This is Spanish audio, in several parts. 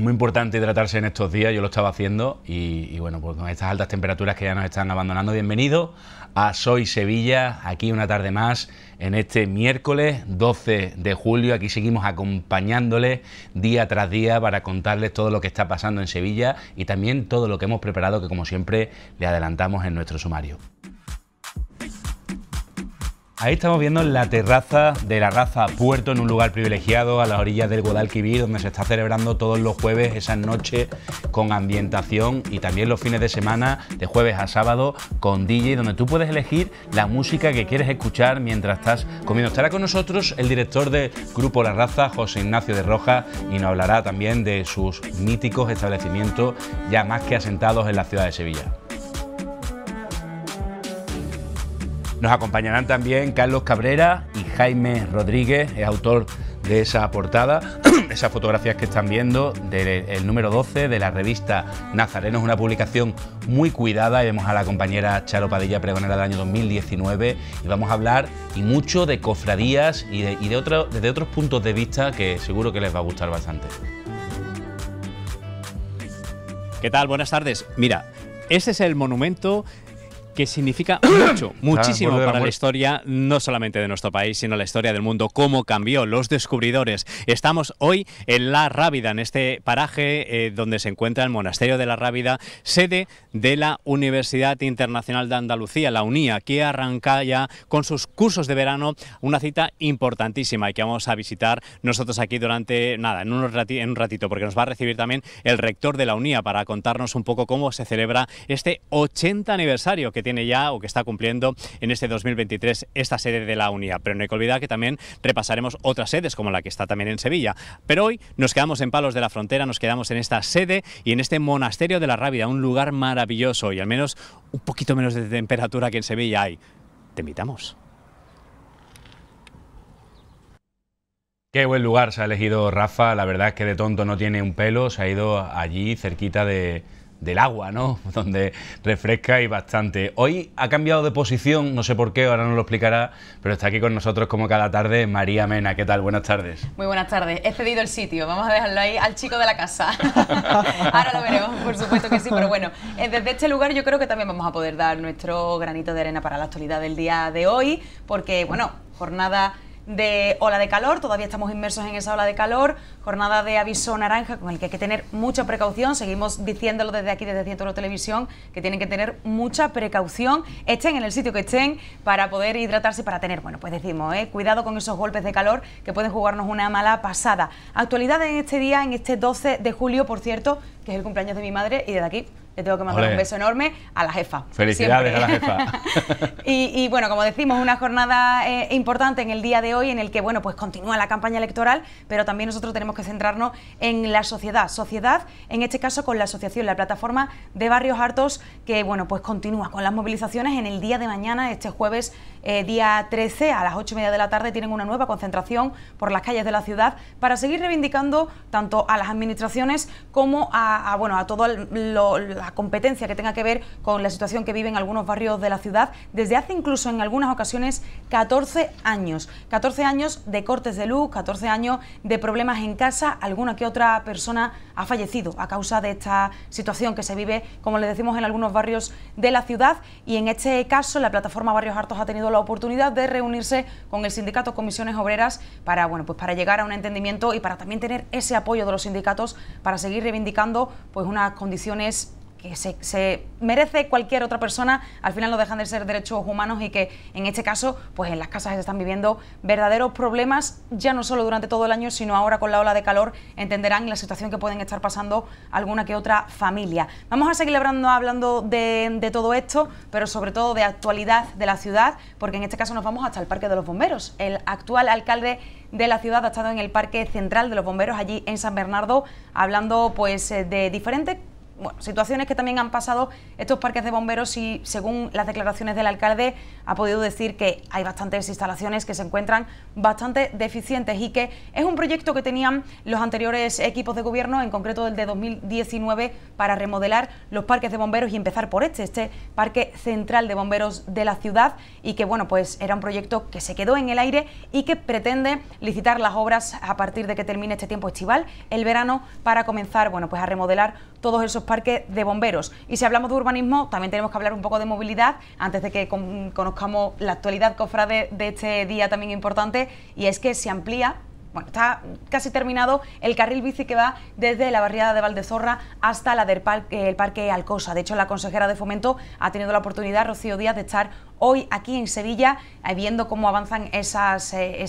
Es muy importante hidratarse en estos días, yo lo estaba haciendo y, bueno, pues con estas altas temperaturas que ya nos están abandonando, bienvenido a Soy Sevilla, aquí una tarde más, en este miércoles 12 de julio, aquí seguimos acompañándoles día tras día para contarles todo lo que está pasando en Sevilla y también todo lo que hemos preparado que como siempre le adelantamos en nuestro sumario. Ahí estamos viendo la terraza de la raza Puerto, en un lugar privilegiado a las orillas del Guadalquivir, donde se está celebrando todos los jueves esas noches con ambientación y también los fines de semana, de jueves a sábado, con DJ, donde tú puedes elegir la música que quieres escuchar mientras estás comiendo. Estará con nosotros el director de Grupo La Raza, José Ignacio de Roja, y nos hablará también de sus míticos establecimientos ya más que asentados en la ciudad de Sevilla. Nos acompañarán también Carlos Cabrera y Jaime Rodríguez, es autor de esa portada, esas fotografías que están viendo del número 12 de la revista Nazareno. Es una publicación muy cuidada y vemos a la compañera Charo Padilla, pregonera del año 2019, y vamos a hablar y mucho de cofradías y de, desde otros puntos de vista que seguro que les va a gustar bastante. ¿Qué tal? Buenas tardes. Mira, este es el monumento que significa mucho, muchísimo para la historia, no solamente de nuestro país, sino la historia del mundo, cómo cambió, los descubridores. Estamos hoy en La Rábida, en este paraje eh, donde se encuentra el Monasterio de la Rábida, sede de la Universidad Internacional de Andalucía, la UNIA, que arranca ya con sus cursos de verano, una cita importantísima y que vamos a visitar nosotros aquí durante, nada, en, un ratito, porque nos va a recibir también el rector de la UNIA para contarnos un poco cómo se celebra este 80 aniversario tiene ya o que está cumpliendo en este 2023 esta sede de la UNIA. Pero no hay que olvidar que también repasaremos otras sedes como la que está también en Sevilla. Pero hoy nos quedamos en Palos de la Frontera, nos quedamos en esta sede y en este monasterio de la Rábida, un lugar maravilloso y al menos un poquito menos de temperatura que en Sevilla hay. Te invitamos. Qué buen lugar se ha elegido Rafa, la verdad es que de tonto no tiene un pelo, se ha ido allí cerquita de, del agua, ¿no? Donde refresca y bastante. Hoy ha cambiado de posición, no sé por qué, ahora nos lo explicará, pero está aquí con nosotros como cada tarde María Mena. ¿Qué tal? Buenas tardes. Muy buenas tardes. He cedido el sitio, vamos a dejarlo ahí al chico de la casa. ahora lo veremos, por supuesto que sí, pero bueno, eh, desde este lugar yo creo que también vamos a poder dar nuestro granito de arena para la actualidad del día de hoy, porque bueno, jornada de ola de calor, todavía estamos inmersos en esa ola de calor, jornada de aviso naranja con el que hay que tener mucha precaución, seguimos diciéndolo desde aquí, desde Ciento Televisión, que tienen que tener mucha precaución, estén en el sitio que estén para poder hidratarse, para tener, bueno, pues decimos, ¿eh? cuidado con esos golpes de calor que pueden jugarnos una mala pasada. Actualidad en este día, en este 12 de julio, por cierto, que es el cumpleaños de mi madre y desde aquí le tengo que mandar un beso enorme a la jefa. Felicidades a la jefa. y, bueno, como decimos, una jornada eh, importante en el día de hoy en el que, bueno, pues continúa la campaña electoral, pero también nosotros tenemos que centrarnos en la sociedad. Sociedad, en este caso con la asociación, la plataforma de barrios hartos, que, bueno, pues continúa con las movilizaciones en el día de mañana, este jueves, eh, día 13, a las 8 y media de la tarde, tienen una nueva concentración por las calles de la ciudad para seguir reivindicando tanto a las administraciones como a, bueno, a todas competencia que tenga que ver con la situación que viven algunos barrios de la ciudad desde hace incluso en algunas ocasiones 14 años. 14 años de cortes de luz, 14 años de problemas en casa, alguna que otra persona ha fallecido a causa de esta situación que se vive, como le decimos, en algunos barrios de la ciudad y en este caso la plataforma Barrios Hartos ha tenido la oportunidad de reunirse con el sindicato Comisiones Obreras para, bueno, pues para llegar a un entendimiento y para también tener ese apoyo de los sindicatos para seguir reivindicando pues unas condiciones que se, merece cualquier otra persona, al final no dejan de ser derechos humanos y que en este caso, pues en las casas se están viviendo verdaderos problemas, ya no solo durante todo el año, sino ahora con la ola de calor, entenderán la situación que pueden estar pasando alguna que otra familia. Vamos a seguir hablando, hablando de, de todo esto, pero sobre todo de actualidad de la ciudad, porque en este caso nos vamos hasta el Parque de los Bomberos. El actual alcalde de la ciudad ha estado en el Parque Central de los Bomberos, allí en San Bernardo, hablando pues eh, de diferentes bueno, situaciones que también han pasado estos parques de bomberos y según las declaraciones del alcalde ha podido decir que hay bastantes instalaciones que se encuentran bastante deficientes y que es un proyecto que tenían los anteriores equipos de gobierno, en concreto el de 2019, para remodelar los parques de bomberos y empezar por este, este parque central de bomberos de la ciudad y que bueno, pues era un proyecto que se quedó en el aire y que pretende licitar las obras a partir de que termine este tiempo estival, el verano, para comenzar, bueno, pues a remodelar todos esos parques de bomberos. Y si hablamos de urbanismo, también tenemos que hablar un poco de movilidad antes de que conozcamos la actualidad cofrade de este día también importante, y es que se amplía bueno, está casi terminado el carril bici que va desde la barriada de Valdezorra hasta la del parque, el parque Alcosa. De hecho, la consejera de Fomento ha tenido la oportunidad, Rocío Díaz, de estar hoy aquí en Sevilla eh, viendo cómo avanzan esas, eh,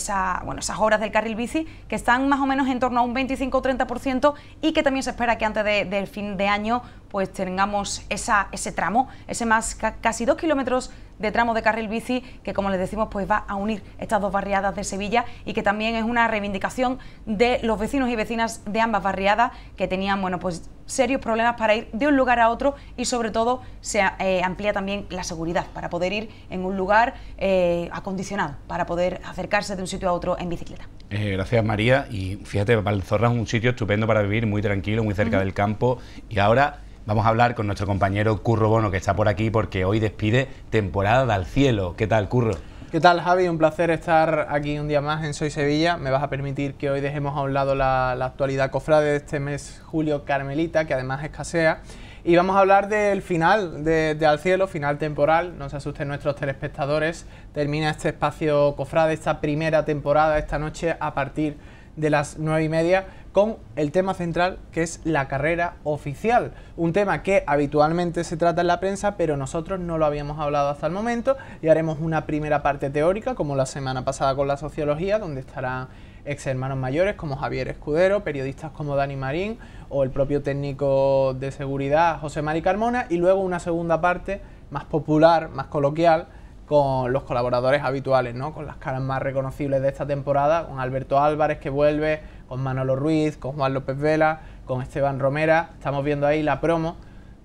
bueno, esas horas del carril bici, que están más o menos en torno a un 25-30% y que también se espera que antes del fin de año pues tengamos esa, ese tramo, ese más casi dos kilómetros de tramo de carril bici que como les decimos pues va a unir estas dos barriadas de Sevilla y que también es una reivindicación de los vecinos y vecinas de ambas barriadas que tenían bueno pues serios problemas para ir de un lugar a otro y sobre todo se eh, amplía también la seguridad para poder ir en un lugar eh, acondicionado, para poder acercarse de un sitio a otro en bicicleta. Eh, gracias María y fíjate, Valzorra es un sitio estupendo para vivir, muy tranquilo, muy cerca del campo y ahora Vamos a hablar con nuestro compañero Curro Bono, que está por aquí porque hoy despide temporada al cielo. ¿Qué tal, Curro? ¿Qué tal, Javi? Un placer estar aquí un día más en Soy Sevilla. Me vas a permitir que hoy dejemos a un lado la, actualidad cofrade de este mes julio carmelita, que además escasea. Y vamos a hablar del final de, Al Cielo, final temporal. No se asusten nuestros telespectadores. Termina este espacio cofrade, esta primera temporada, esta noche a partir de las nueve y media con el tema central que es la carrera oficial, un tema que habitualmente se trata en la prensa, pero nosotros no lo habíamos hablado hasta el momento y haremos una primera parte teórica, como la semana pasada con la sociología, donde estarán ex hermanos mayores como Javier Escudero, periodistas como Dani Marín o el propio técnico de seguridad José Mari Carmona y luego una segunda parte más popular, más coloquial, con los colaboradores habituales, ¿no? Con las caras más reconocibles de esta temporada, con Alberto Álvarez que vuelve, con Manolo Ruiz, con Juan López Vela, con Esteban Romera. Estamos viendo ahí la promo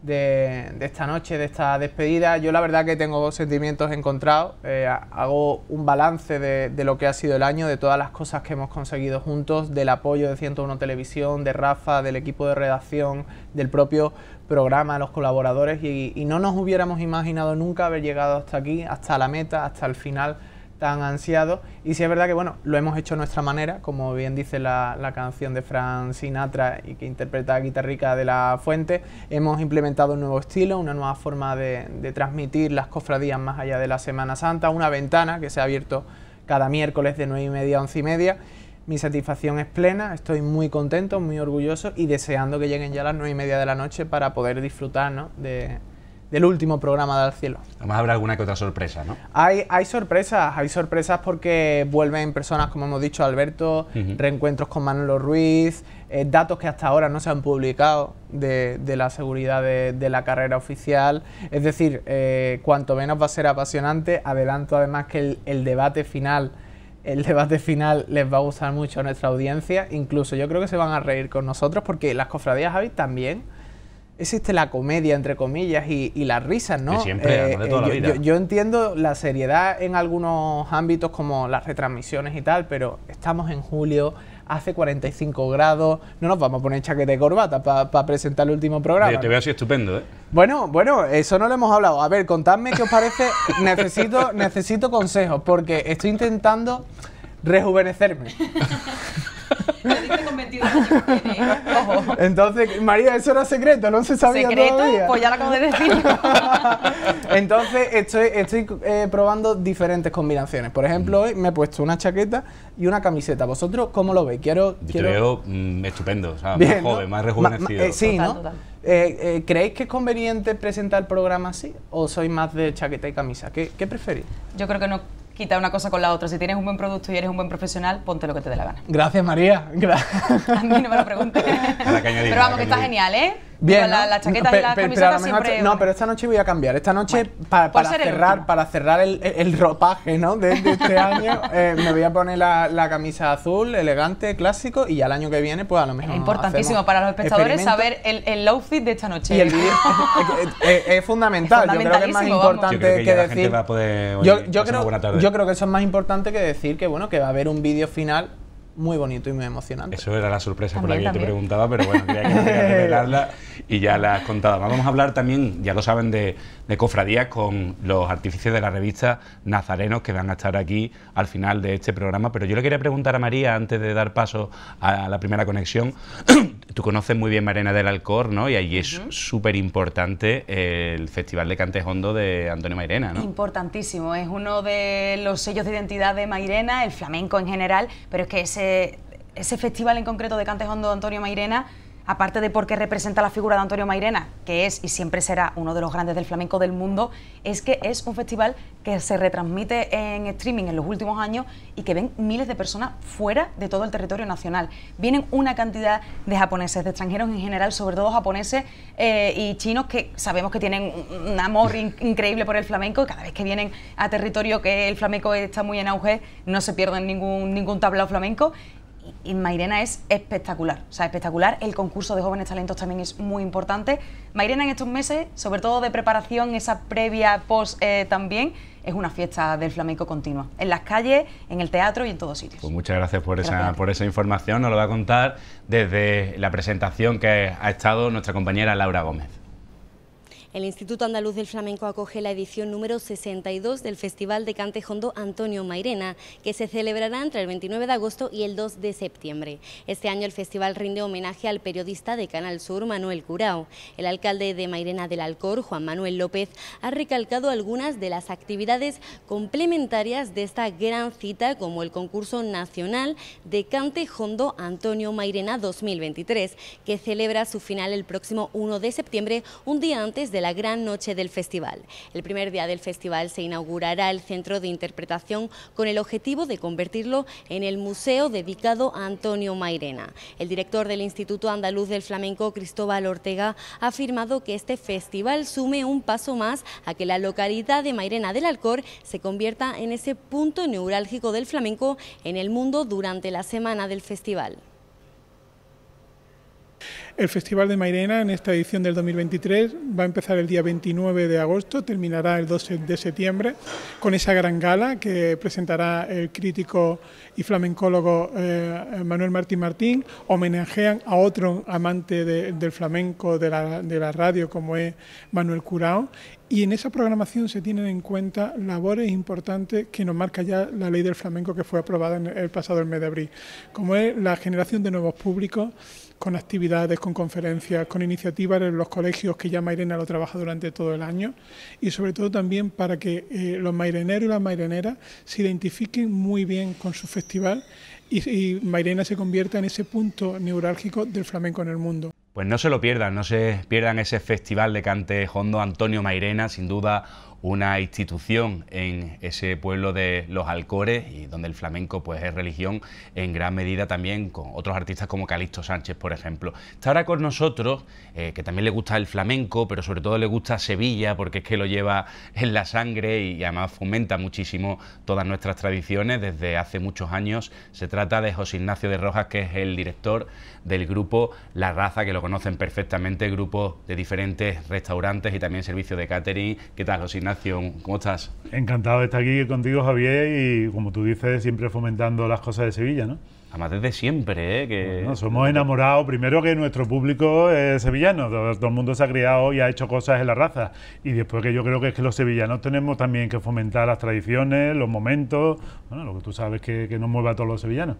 de, esta noche, de esta despedida. Yo la verdad que tengo sentimientos encontrados. Eh, hago un balance de, lo que ha sido el año, de todas las cosas que hemos conseguido juntos, del apoyo de 101 Televisión, de Rafa, del equipo de redacción, del propio programa, los colaboradores. y no nos hubiéramos imaginado nunca haber llegado hasta aquí, hasta la meta, hasta el final tan ansiado. Y si es verdad que, bueno, lo hemos hecho a nuestra manera, como bien dice la, canción de Fran Sinatra y que interpreta a Guitarrica de la Fuente. Hemos implementado un nuevo estilo, una nueva forma de, transmitir las cofradías más allá de la Semana Santa, una ventana que se ha abierto cada miércoles de 9 y media a 11 y media. Mi satisfacción es plena, estoy muy contento, muy orgulloso y deseando que lleguen ya las 9 y media de la noche para poder disfrutar de, del último programa del Al Cielo. a habrá alguna que otra sorpresa, ¿no? Hay, hay sorpresas, hay sorpresas porque vuelven personas, como hemos dicho, Alberto, reencuentros con Manolo Ruiz, eh, datos que hasta ahora no se han publicado de, la seguridad de, la carrera oficial. Es decir, eh, cuanto menos va a ser apasionante. Adelanto además que el, debate final el debate final les va a gustar mucho a nuestra audiencia. Incluso yo creo que se van a reír con nosotros porque las cofradías, Javi, también existe la comedia, entre comillas, y, las risas, ¿no? siempre, eh, eh, la vida. Yo, entiendo la seriedad en algunos ámbitos como las retransmisiones y tal, pero estamos en julio, hace 45 grados, no nos vamos a poner chaqueta de corbata para presentar el último programa. te veo así estupendo, ¿eh? Bueno, bueno, eso no lo hemos hablado. A ver, contadme qué os parece. necesito, necesito consejos, porque estoy intentando rejuvenecerme. Entonces, María, eso era secreto, no se sabía ¿Secreto? Pues ya lo acabo de decir. Entonces, estoy, estoy eh, probando diferentes combinaciones. Por ejemplo, hoy me he puesto una chaqueta y una camiseta. ¿Vosotros cómo lo veis? Quiero, Yo quiero... Mm, estupendo, o sea, más joven, más eh, rejuvenecido. sí, ¿no? Eh, ¿Creéis que es conveniente presentar el programa así? ¿O sois más de chaqueta y camisa? ¿Qué, qué preferís? Yo creo que no quita una cosa con la otra. Si tienes un buen producto y eres un buen profesional, ponte lo que te dé la gana. Gracias, María. Gracias. a mí no me lo preguntes. Pero vamos, que está genial, ¿eh? Bien, la, chaqueta y la camisa No, pero esta noche voy a cambiar. Esta noche, para, cerrar, para cerrar el, ropaje ¿no? de, este año, eh, me voy a poner la, camisa azul, elegante, clásico, y ya el año que viene, pues a lo mejor... Es importantísimo para los espectadores saber el, outfit de esta noche. es, fundamental. Yo creo que es más importante que, decir... yo creo que eso es más importante que decir que, bueno, que va a haber un vídeo final muy bonito y muy emocionante. Eso era la sorpresa por la que te preguntaba, pero bueno, quería que revelarla y ya la has contado. Vamos a hablar también, ya lo saben, de, de cofradías con los artífices de la revista Nazarenos que van a estar aquí al final de este programa. Pero yo le quería preguntar a María, antes de dar paso a la primera conexión, Tú conoces muy bien Marena del Alcor, ¿no? Y allí es súper importante el Festival de Cantes Hondo de Antonio Mairena, ¿no? Importantísimo, es uno de los sellos de identidad de Mairena, el flamenco en general, pero es que ese, ese festival en concreto de Cantes Hondo de Antonio Mairena aparte de porque representa la figura de Antonio Mairena, que es y siempre será uno de los grandes del flamenco del mundo, es que es un festival que se retransmite en streaming en los últimos años y que ven miles de personas fuera de todo el territorio nacional. Vienen una cantidad de japoneses, de extranjeros en general, sobre todo japoneses eh, y chinos que sabemos que tienen un amor increíble por el flamenco y cada vez que vienen a territorio que el flamenco está muy en auge, no se pierden ningún, ningún tablao flamenco y Mairena es espectacular, o sea, espectacular. El concurso de jóvenes talentos también es muy importante. Mairena en estos meses, sobre todo de preparación, esa previa, post eh, también, es una fiesta del flamenco continua, en las calles, en el teatro y en todos sitios. Pues muchas gracias por, esa, por esa información, nos lo va a contar desde la presentación que ha estado nuestra compañera Laura Gómez. El Instituto Andaluz del Flamenco acoge la edición número 62 del Festival de Cante Jondo Antonio Mairena, que se celebrará entre el 29 de agosto y el 2 de septiembre. Este año el festival rinde homenaje al periodista de Canal Sur, Manuel Curao. El alcalde de Mairena del Alcor, Juan Manuel López, ha recalcado algunas de las actividades complementarias de esta gran cita, como el concurso nacional de Cante Jondo Antonio Mairena 2023, que celebra su final el próximo 1 de septiembre, un día antes de la la gran noche del festival. El primer día del festival se inaugurará el centro de interpretación con el objetivo de convertirlo en el museo dedicado a Antonio Mairena. El director del Instituto Andaluz del Flamenco, Cristóbal Ortega, ha afirmado que este festival sume un paso más a que la localidad de Mairena del Alcor se convierta en ese punto neurálgico del flamenco en el mundo durante la semana del festival. El Festival de Mairena en esta edición del 2023 va a empezar el día 29 de agosto, terminará el 12 de septiembre con esa gran gala que presentará el crítico y flamencólogo eh, Manuel Martín Martín. Homenajean a otro amante del flamenco de la, radio como es Manuel Curao y en esa programación se tienen en cuenta labores importantes que nos marca ya la ley del flamenco que fue aprobada el pasado mes de abril, como es la generación de nuevos públicos con actividades con conferencias, con iniciativas en los colegios que ya Mairena lo trabaja durante todo el año y sobre todo también para que eh, los maireneros y las maireneras se identifiquen muy bien con su festival y, Mairena se convierta en ese punto neurálgico del flamenco en el mundo. Pues no se lo pierdan, no se pierdan ese festival de Cante Hondo Antonio Mairena, sin duda una institución en ese pueblo de los Alcores y donde el flamenco pues es religión en gran medida también con otros artistas como Calixto Sánchez, por ejemplo. Está ahora con nosotros, eh, que también le gusta el flamenco, pero sobre todo le gusta Sevilla porque es que lo lleva en la sangre y, además fomenta muchísimo todas nuestras tradiciones desde hace muchos años. Se trata de José Ignacio de Rojas, que es el director del grupo La Raza, que lo conocen perfectamente, grupo de diferentes restaurantes y también servicio de catering. ¿Qué tal, José Ignacio? ¿Cómo estás? Encantado de estar aquí contigo, Javier, y como tú dices, siempre fomentando las cosas de Sevilla, ¿no? Además, desde siempre, ¿eh? Que... somos enamorados. Primero que nuestro público es sevillano. Todo, el mundo se ha criado y ha hecho cosas en la raza. Y después que yo creo que es que los sevillanos tenemos también que fomentar las tradiciones, los momentos, bueno, lo que tú sabes que, nos mueve a todos los sevillanos.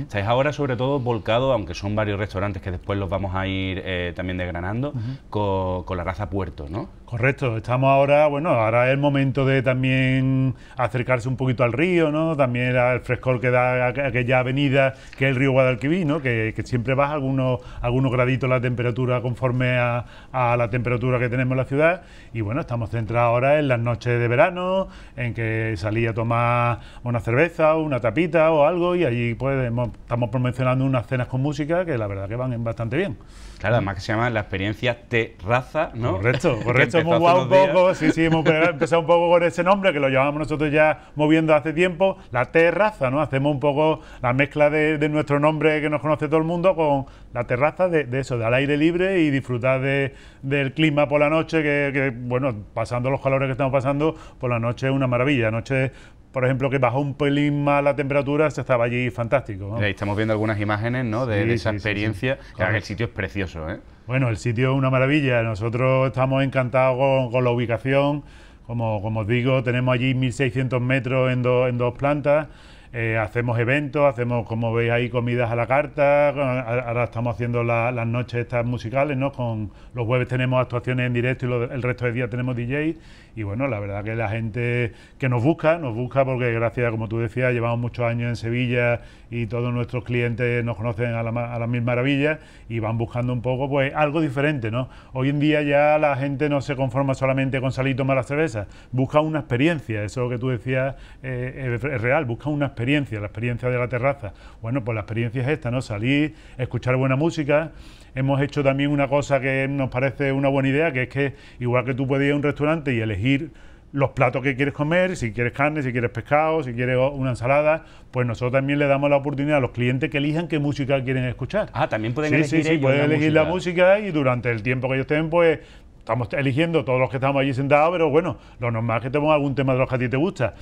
Estáis ahora sobre todo volcado, aunque son varios restaurantes que después los vamos a ir eh, también desgranando, con, con, la raza Puerto, ¿no? Correcto, estamos ahora, bueno, ahora es el momento de también acercarse un poquito al río, ¿no? También al frescor que da aquella avenida que es el río Guadalquivir, ¿no? Que, siempre baja algunos, algunos graditos la temperatura conforme a, a, la temperatura que tenemos en la ciudad. Y bueno, estamos centrados ahora en las noches de verano, en que salí a tomar una cerveza, o una tapita o algo, y allí pues estamos promocionando unas cenas con música que la verdad que van bastante bien. Claro, además que se llama la experiencia terraza, ¿no? Correcto, correcto hemos un poco, sí, sí, hemos empezado un poco con ese nombre que lo llevábamos nosotros ya moviendo hace tiempo, la terraza, ¿no? Hacemos un poco la mezcla de, nuestro nombre que nos conoce todo el mundo con la terraza de, eso, de al aire libre y disfrutar de, del clima por la noche, que, bueno, pasando los calores que estamos pasando, por la noche es una maravilla, noche por ejemplo, que bajó un pelín más la temperatura, se estaba allí fantástico. ¿no? Ahí estamos viendo algunas imágenes ¿no? de, esa experiencia. el sitio es precioso, ¿eh? Bueno, el sitio es una maravilla. Nosotros estamos encantados con, la ubicación. Como, os digo, tenemos allí 1.600 metros en, en dos plantas. Eh, hacemos eventos, hacemos, como veis ahí, comidas a la carta. Ahora estamos haciendo las noches estas musicales, ¿no? Con los jueves tenemos actuaciones en directo y el resto del día tenemos DJ. Y bueno, la verdad que la gente que nos busca, nos busca porque gracias, como tú decías, llevamos muchos años en Sevilla y todos nuestros clientes nos conocen a, la, a las mil maravillas y van buscando un poco pues algo diferente, ¿no? Hoy en día ya la gente no se conforma solamente con salir y tomar las cervezas busca una experiencia, eso que tú decías eh, es real, busca una experiencia, la experiencia de la terraza. Bueno, pues la experiencia es esta, ¿no? Salir, escuchar buena música, hemos hecho también una cosa que nos parece una buena idea, que es que igual que tú puedes ir a un restaurante y elegir los platos que quieres comer, si quieres carne, si quieres pescado, si quieres una ensalada, pues nosotros también le damos la oportunidad a los clientes que elijan qué música quieren escuchar. Ah, también pueden elegir. Sí, sí, pueden elegir la música y durante el tiempo que ellos estén, pues estamos eligiendo todos los que estamos allí sentados, pero bueno, lo normal es que te algún tema de los que a ti te gusta.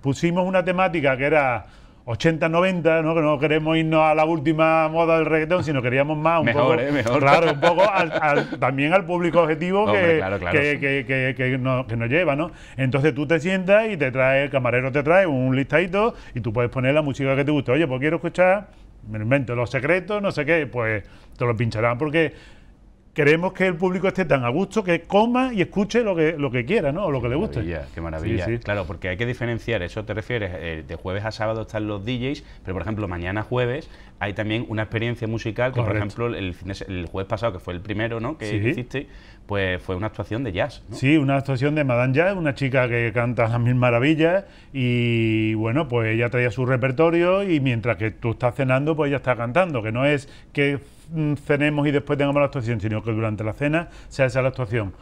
Pusimos una temática que era 80-90, ¿no? que no queremos irnos a la última moda del reggaetón, sino queríamos más, un poco, ¿eh? raro, un poco también al público objetivo que, nos, lleva. ¿no? Entonces tú te sientas y te trae, el camarero te trae un listadito y tú puedes poner la música que te guste. Oye, pues quiero escuchar, me invento, los secretos, no sé qué, pues te lo pincharán porque queremos que el público esté tan a gusto que coma y escuche lo que, lo que quiera, ¿no? O lo que le guste. Qué maravilla. Claro, porque hay que diferenciar, eso te refieres, eh, de jueves a sábado están los DJs, pero por ejemplo, mañana jueves hay también una experiencia musical, que por ejemplo, el, el, jueves pasado, que fue el primero, ¿no? Que hiciste, pues fue una actuación de jazz. Sí, una actuación de Madame Jazz, una chica que canta las mil maravillas y bueno, pues ella traía su repertorio y mientras que tú estás cenando, pues ella está cantando, que no es que Mm, cenemos y después tengamos la actuación, sino que durante la cena se hace la actuación.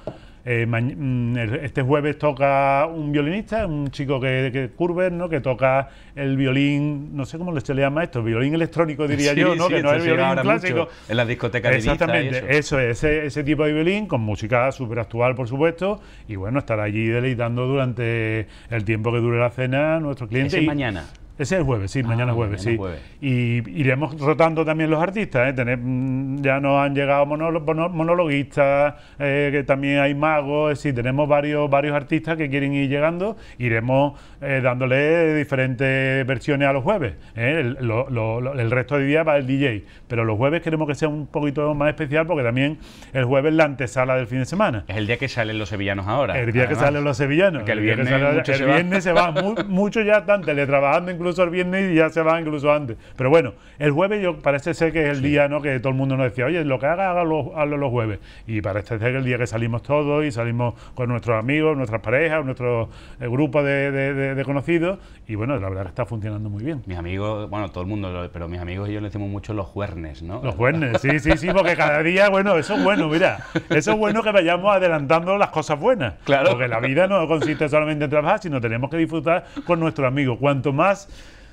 Eh, mm, este jueves toca un violinista, un chico que, que Curver, ¿no? que toca el violín, no sé cómo se le llama esto, violín electrónico diría yo, que no es el violín clásico. en la discoteca Exactamente, eso. eso. es, ese, tipo de violín, con música súper actual, por supuesto, y bueno, estar allí deleitando durante el tiempo que dure la cena nuestros clientes. mañana. Ese es el jueves, sí, ah, mañana, jueves, sí. Y iremos rotando también los artistas, ¿eh? Tener, mm, ya nos han llegado monologuistas, eh, que también hay magos, es tenemos varios, varios artistas que quieren ir llegando, iremos eh, dándole diferentes versiones a los jueves. ¿eh? El, resto del día va el DJ, pero los jueves queremos que sea un poquito más especial porque también el jueves es la antesala del fin de semana. Es el día que salen los sevillanos ahora. El día que salen los sevillanos. el, viernes, se, va. mucho ya están teletrabajando incluso el viernes y ya se va incluso antes. Pero bueno, el jueves yo parece ser que es el día ¿no? que todo el mundo nos decía, oye, lo que haga, hágalo, los jueves. Y parece ser que el día que salimos todos y salimos con nuestros amigos, nuestras parejas, nuestro eh, grupo de, conocidos. Y bueno, la verdad está funcionando muy bien. Mis amigos, bueno, todo el mundo, pero mis amigos y yo le decimos mucho los juernes, ¿no? Los juernes, sí, sí, sí, porque cada día, bueno, eso es bueno, mira. Eso es bueno que vayamos adelantando las cosas buenas. Claro. Porque la vida no consiste solamente en trabajar, sino tenemos que disfrutar con nuestros amigos. Cuanto más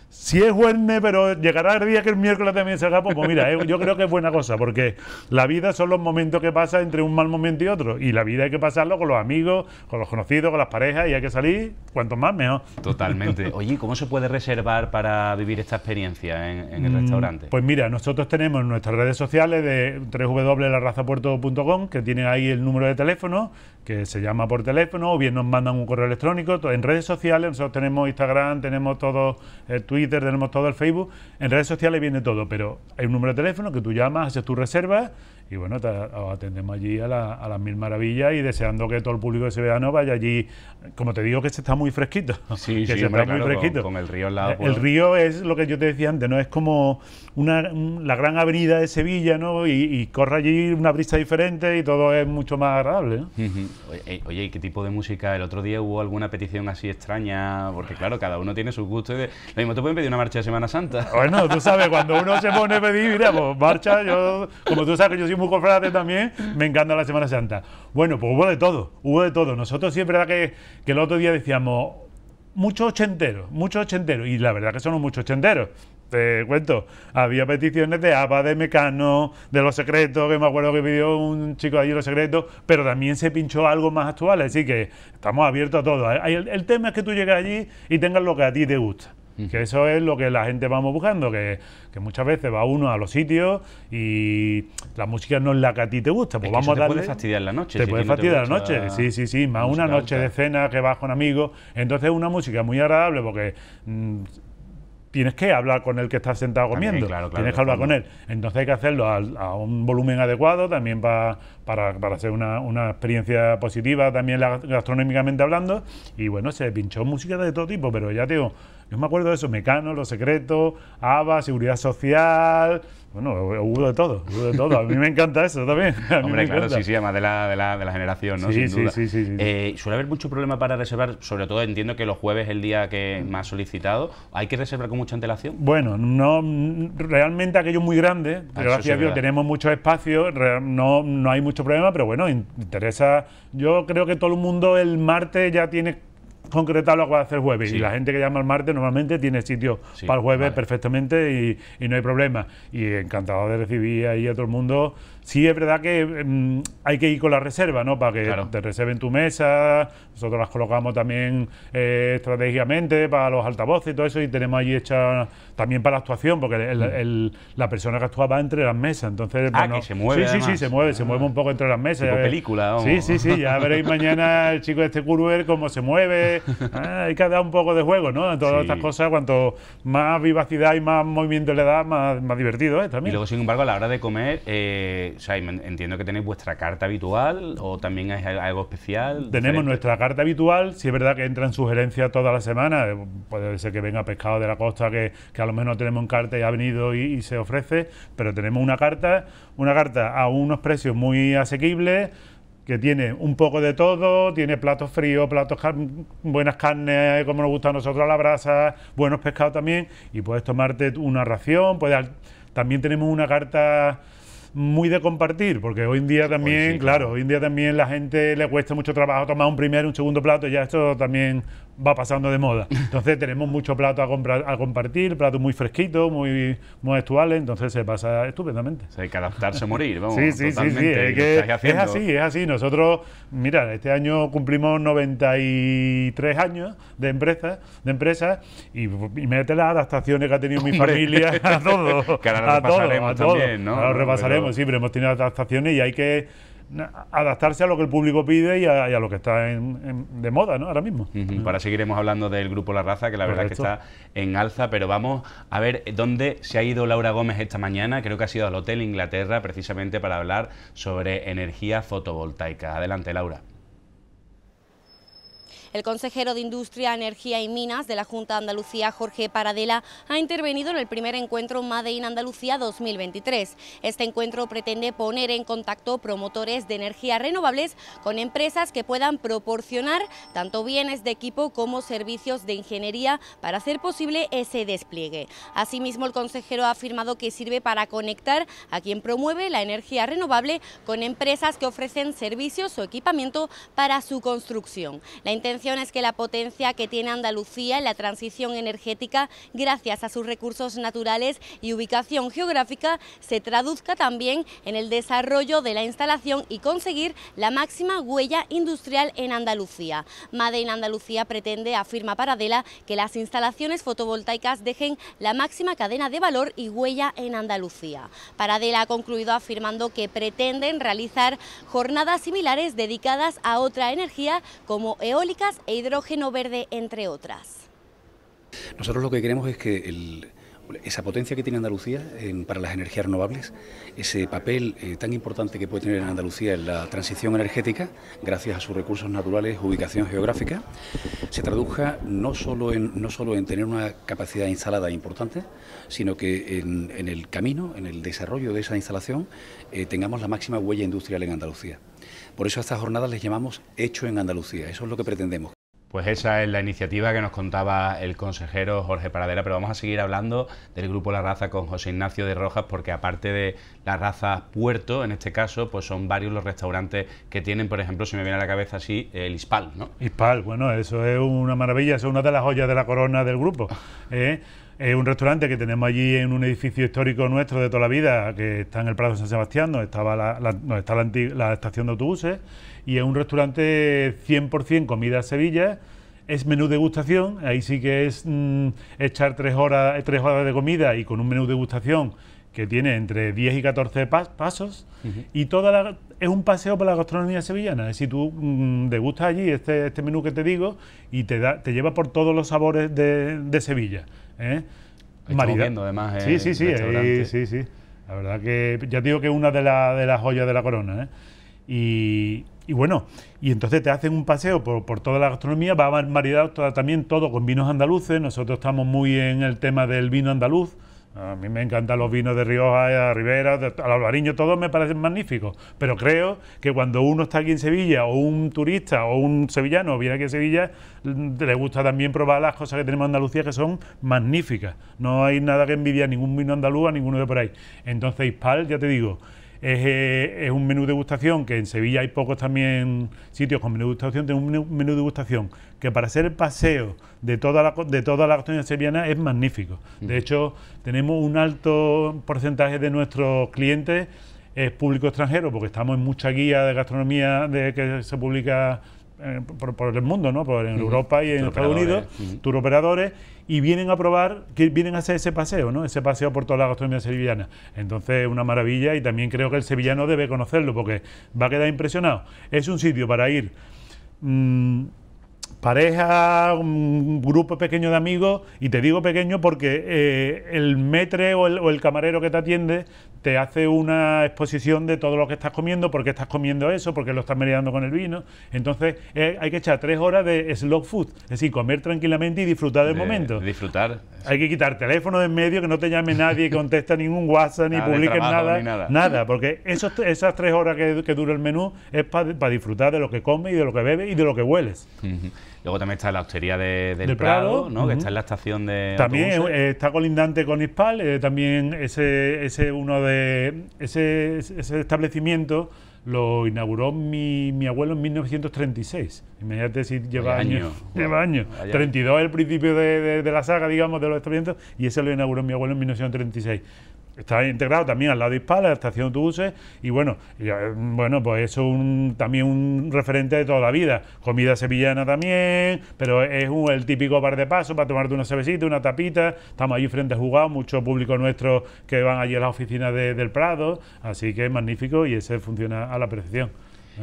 si es jueves, pero llegará el día que el miércoles también se haga pues, pues Mira, yo creo que es buena cosa, porque la vida son los momentos que pasa entre un mal momento y otro. Y la vida hay que pasarlo con los amigos, con los conocidos, con las parejas, y hay que salir cuanto más mejor. Totalmente. Oye, ¿cómo se puede reservar para vivir esta experiencia en, el mm, restaurante? Pues mira, nosotros tenemos nuestras redes sociales de www.larazapuerto.com, que tiene ahí el número de teléfono que se llama por teléfono o bien nos mandan un correo electrónico. En redes sociales, nosotros tenemos Instagram, tenemos todo el eh, Twitter, tenemos todo el Facebook. En redes sociales viene todo, pero hay un número de teléfono que tú llamas, haces tus reservas y bueno, atendemos allí a, las mil maravillas y deseando que todo el público de Sevedano vaya allí. Como te digo, que se está muy fresquito. Sí, sí, muy fresquito. Con, el río al lado. Eh, pues. El río es lo que yo te decía antes, ¿no? Es como una, la gran avenida de Sevilla, ¿no? Y, corre allí una brisa diferente y todo es mucho más agradable, ¿no? Eh, oye, ¿y qué tipo de música? El otro día hubo alguna petición así extraña, porque claro, cada uno tiene sus gustos. De... Lo mismo, te pueden pedir una marcha de Semana Santa. Bueno, tú sabes, cuando uno se pone a pedir, mira, pues marcha, yo, como tú sabes que yo soy muy también, me encanta la Semana Santa. Bueno, pues hubo de todo, hubo de todo. Nosotros siempre era que, que el otro día decíamos, muchos ochenteros, muchos ochenteros, y la verdad que son muchos ochenteros te cuento, había peticiones de APA, de Mecano, de Los Secretos, que me acuerdo que pidió un chico de allí Los Secretos, pero también se pinchó algo más actual, así que estamos abiertos a todo. el tema es que tú llegues allí y tengas lo que a ti te gusta. Que eso es lo que la gente vamos buscando, que, muchas veces va uno a los sitios y la música no es la que a ti te gusta. Pues vamos a puede fastidiar la noche. Te puede fastidiar la noche, sí, sí, sí. Más una noche de cena que vas con amigos. Entonces una música muy agradable porque mm, tienes que hablar con el que está sentado comiendo. tienes que hablar con él. Entonces hay que hacerlo a, un volumen adecuado también pa, para, para, hacer una, experiencia positiva también gastronómicamente hablando. Y bueno, se pinchó música de todo tipo, pero ya te digo yo me acuerdo de eso, Mecano, Los Secretos, ABA, Seguridad Social, bueno, hubo de todo, hubo de todo. A mí me encanta eso también. Hombre, claro, sí, sí, además de la, generación, ¿no? Sí, sí, sí, eh, suele haber mucho problema para reservar, sobre todo entiendo que los jueves es el día que más solicitado. ¿Hay que reservar con mucha antelación? Bueno, no realmente aquello muy grande, ah, pero gracias tenemos mucho espacio, no, no hay mucho problema, pero bueno, interesa. Yo creo que todo el mundo el martes ya tiene concretar lo que va a hacer jueves. Y la gente que llama el martes normalmente tiene sitio para el jueves perfectamente y, y, no hay problema. Y encantado de recibir ahí a todo el mundo sí es verdad que em, hay que ir con la reserva, ¿no? Para que te reserven tu mesa. Nosotros las colocamos también eh, estratégicamente para los altavoces y todo eso. Y tenemos ahí hecha también para la actuación, porque el, mm. la persona que actúa va entre las mesas. Entonces, ah, bueno, se mueve. Sí, sí, sí, se mueve, se ah. mueve un poco entre las mesas. como película, Sí, sí, sí. Ya veréis mañana el chico de este Curver cómo se mueve. Ah, hay que dar un poco de juego, ¿no? En todas estas cosas, cuanto más vivacidad y más movimiento le da, más, divertido es también. Y luego, sin embargo, a la hora de comer. Eh, Em, entiendo que tenéis vuestra carta habitual o también es algo especial. Tenemos nuestra carta habitual, si es verdad que entra en sugerencia toda la semana, eh, puede ser que venga pescado de la costa que, a lo menos tenemos en carta y ha venido y, se ofrece, pero tenemos una carta, una carta a unos precios muy asequibles que tiene un poco de todo, tiene platos fríos, platos buenas carnes, eh, como nos gusta a nosotros a la brasa, buenos pescados también, y puedes tomarte una ración, puedes... También tenemos una carta muy de compartir, porque hoy en día también, claro, hoy en día también la gente le cuesta mucho trabajo tomar un primer, un segundo plato, ya esto también va pasando de moda. Entonces tenemos mucho plato a, comprar, a compartir, plato muy fresquito, muy, muy entonces se pasa estupendamente. hay que adaptarse a morir, vamos. Sí, sí, sí, sí. Es, así, es así. Nosotros, mirad, este año cumplimos 93 años de empresa, de empresa y, mete las adaptaciones que ha tenido mi familia a todo. Que ahora lo repasaremos también, ¿no? Ahora lo repasaremos, sí, pero hemos tenido adaptaciones y hay que adaptarse a lo que el público pide y a, lo que está de moda ahora mismo. Para seguiremos hablando del grupo La Raza, que la verdad que está en alza, pero vamos a ver dónde se ha ido Laura Gómez esta mañana. Creo que ha sido al Hotel Inglaterra precisamente para hablar sobre energía fotovoltaica. Adelante, Laura. El consejero de Industria, Energía y Minas de la Junta de Andalucía, Jorge Paradela, ha intervenido en el primer encuentro Made in Andalucía 2023. Este encuentro pretende poner en contacto promotores de energías renovables con empresas que puedan proporcionar tanto bienes de equipo como servicios de ingeniería para hacer posible ese despliegue. Asimismo, el consejero ha afirmado que sirve para conectar a quien promueve la energía renovable con empresas que ofrecen servicios o equipamiento para su construcción. La intención es que la potencia que tiene Andalucía en la transición energética, gracias a sus recursos naturales y ubicación geográfica, se traduzca también en el desarrollo de la instalación y conseguir la máxima huella industrial en Andalucía. Made in Andalucía pretende, afirma Paradela, que las instalaciones fotovoltaicas dejen la máxima cadena de valor y huella en Andalucía. Paradela ha concluido afirmando que pretenden realizar jornadas similares dedicadas a otra energía como eólicas e hidrógeno verde, entre otras. Nosotros lo que queremos es que esa potencia que tiene Andalucía para las energías renovables, ese papel eh, tan importante que puede tener en Andalucía en la transición energética, gracias a sus recursos naturales, ubicación geográfica, se traduzca no solo en, no solo en tener una capacidad instalada importante, sino que en, el camino, en el desarrollo de esa instalación, eh, tengamos la máxima huella industrial en Andalucía. Por eso a estas jornadas les llamamos Hecho en Andalucía, eso es lo que pretendemos. Pues esa es la iniciativa que nos contaba el consejero Jorge Paradera, pero vamos a seguir hablando del grupo La Raza con José Ignacio de Rojas, porque aparte de La Raza Puerto, en este caso, pues son varios los restaurantes que tienen, por ejemplo, si me viene a la cabeza así, el Hispal, ¿no? Hispal, bueno, eso es una maravilla, es una de las joyas de la corona del grupo. ¿eh? Es un restaurante que tenemos allí en un edificio histórico nuestro de toda la vida, que está en el Prado de San Sebastián, donde, estaba la, está la, estación de autobuses, y es un restaurante 100% comida Sevilla, es menú degustación, ahí sí que es mm, echar tres horas, tres horas de comida y con un menú degustación que tiene entre 10 y 14 pasos y toda es un paseo por la gastronomía sevillana. Es si tú te mm, degustas allí este, este menú que te digo y te, da, te lleva por todos los sabores de, Sevilla. ¿eh? ¿eh? Sí, eh, sí, sí, La verdad que ya digo que es una de, la, de las joyas de la corona. ¿eh? Y, bueno, y entonces te hacen un paseo por, toda la gastronomía, va maridado también todo con vinos andaluces. Nosotros estamos muy en el tema del vino andaluz a mí me encantan los vinos de Rioja, de Ribera, de Albariño, todos me parecen magníficos. Pero creo que cuando uno está aquí en Sevilla, o un turista, o un sevillano viene aquí a Sevilla, mm, le gusta también probar las cosas que tenemos en Andalucía, que son magníficas. No hay nada que a ningún vino andaluz a ninguno de por ahí. Entonces, Pal, ya te digo, eh, es, un menú degustación, que en Sevilla hay pocos también sitios con menú degustación, tiene un menú, menú degustación que para hacer el paseo de toda la, de toda la gastronomía sevillana es magnífico. De mm. hecho, tenemos un alto porcentaje de nuestros clientes es público extranjero, porque estamos en mucha guía de gastronomía de que se publica eh, por, el mundo, ¿no? por, en Europa y en Estados Unidos, operadores... y vienen a probar, que vienen a hacer ese paseo, ¿no? ese paseo por toda la gastronomía sevillana. Entonces, una maravilla y también creo que el sevillano debe conocerlo porque va a quedar impresionado. Es un sitio para ir. Mm, pareja, un grupo pequeño de amigos, y te digo pequeño porque eh, el metre o el, camarero que te atiende te hace una exposición de todo lo que estás comiendo, por qué estás comiendo eso, por qué lo estás meridando con el vino. Entonces eh, hay que echar tres horas de slow food, es decir, comer tranquilamente y disfrutar del momento. disfrutar. Hay que quitar teléfono de en medio, que no te llame nadie, y contesta ningún WhatsApp, ni publiques nada, nada, porque esos, esas tres horas que, dura el menú es para disfrutar de lo que comes y de lo que bebes y de lo que hueles. Luego también está la hostería de, del, Prado, que está en la estación de. También eh, está colindante con Hispal, eh, también ese, ese uno de ese, establecimiento lo inauguró mi, mi, abuelo en 1936. Imagínate si lleva años. Lleva años. 32 es el principio de, de, la saga, digamos, de los establecimientos, y ese lo inauguró mi abuelo en 1936. Está integrado también al lado de Hispala, la estación de autobuses, y bueno, bueno pues eso es un, también un referente de toda la vida. Comida sevillana también, pero es el típico bar de paso para tomarte una cervecita, una tapita. Estamos allí frente a jugado, mucho público nuestro que van allí a las oficinas del Prado, así que es magnífico y ese funciona a la perfección.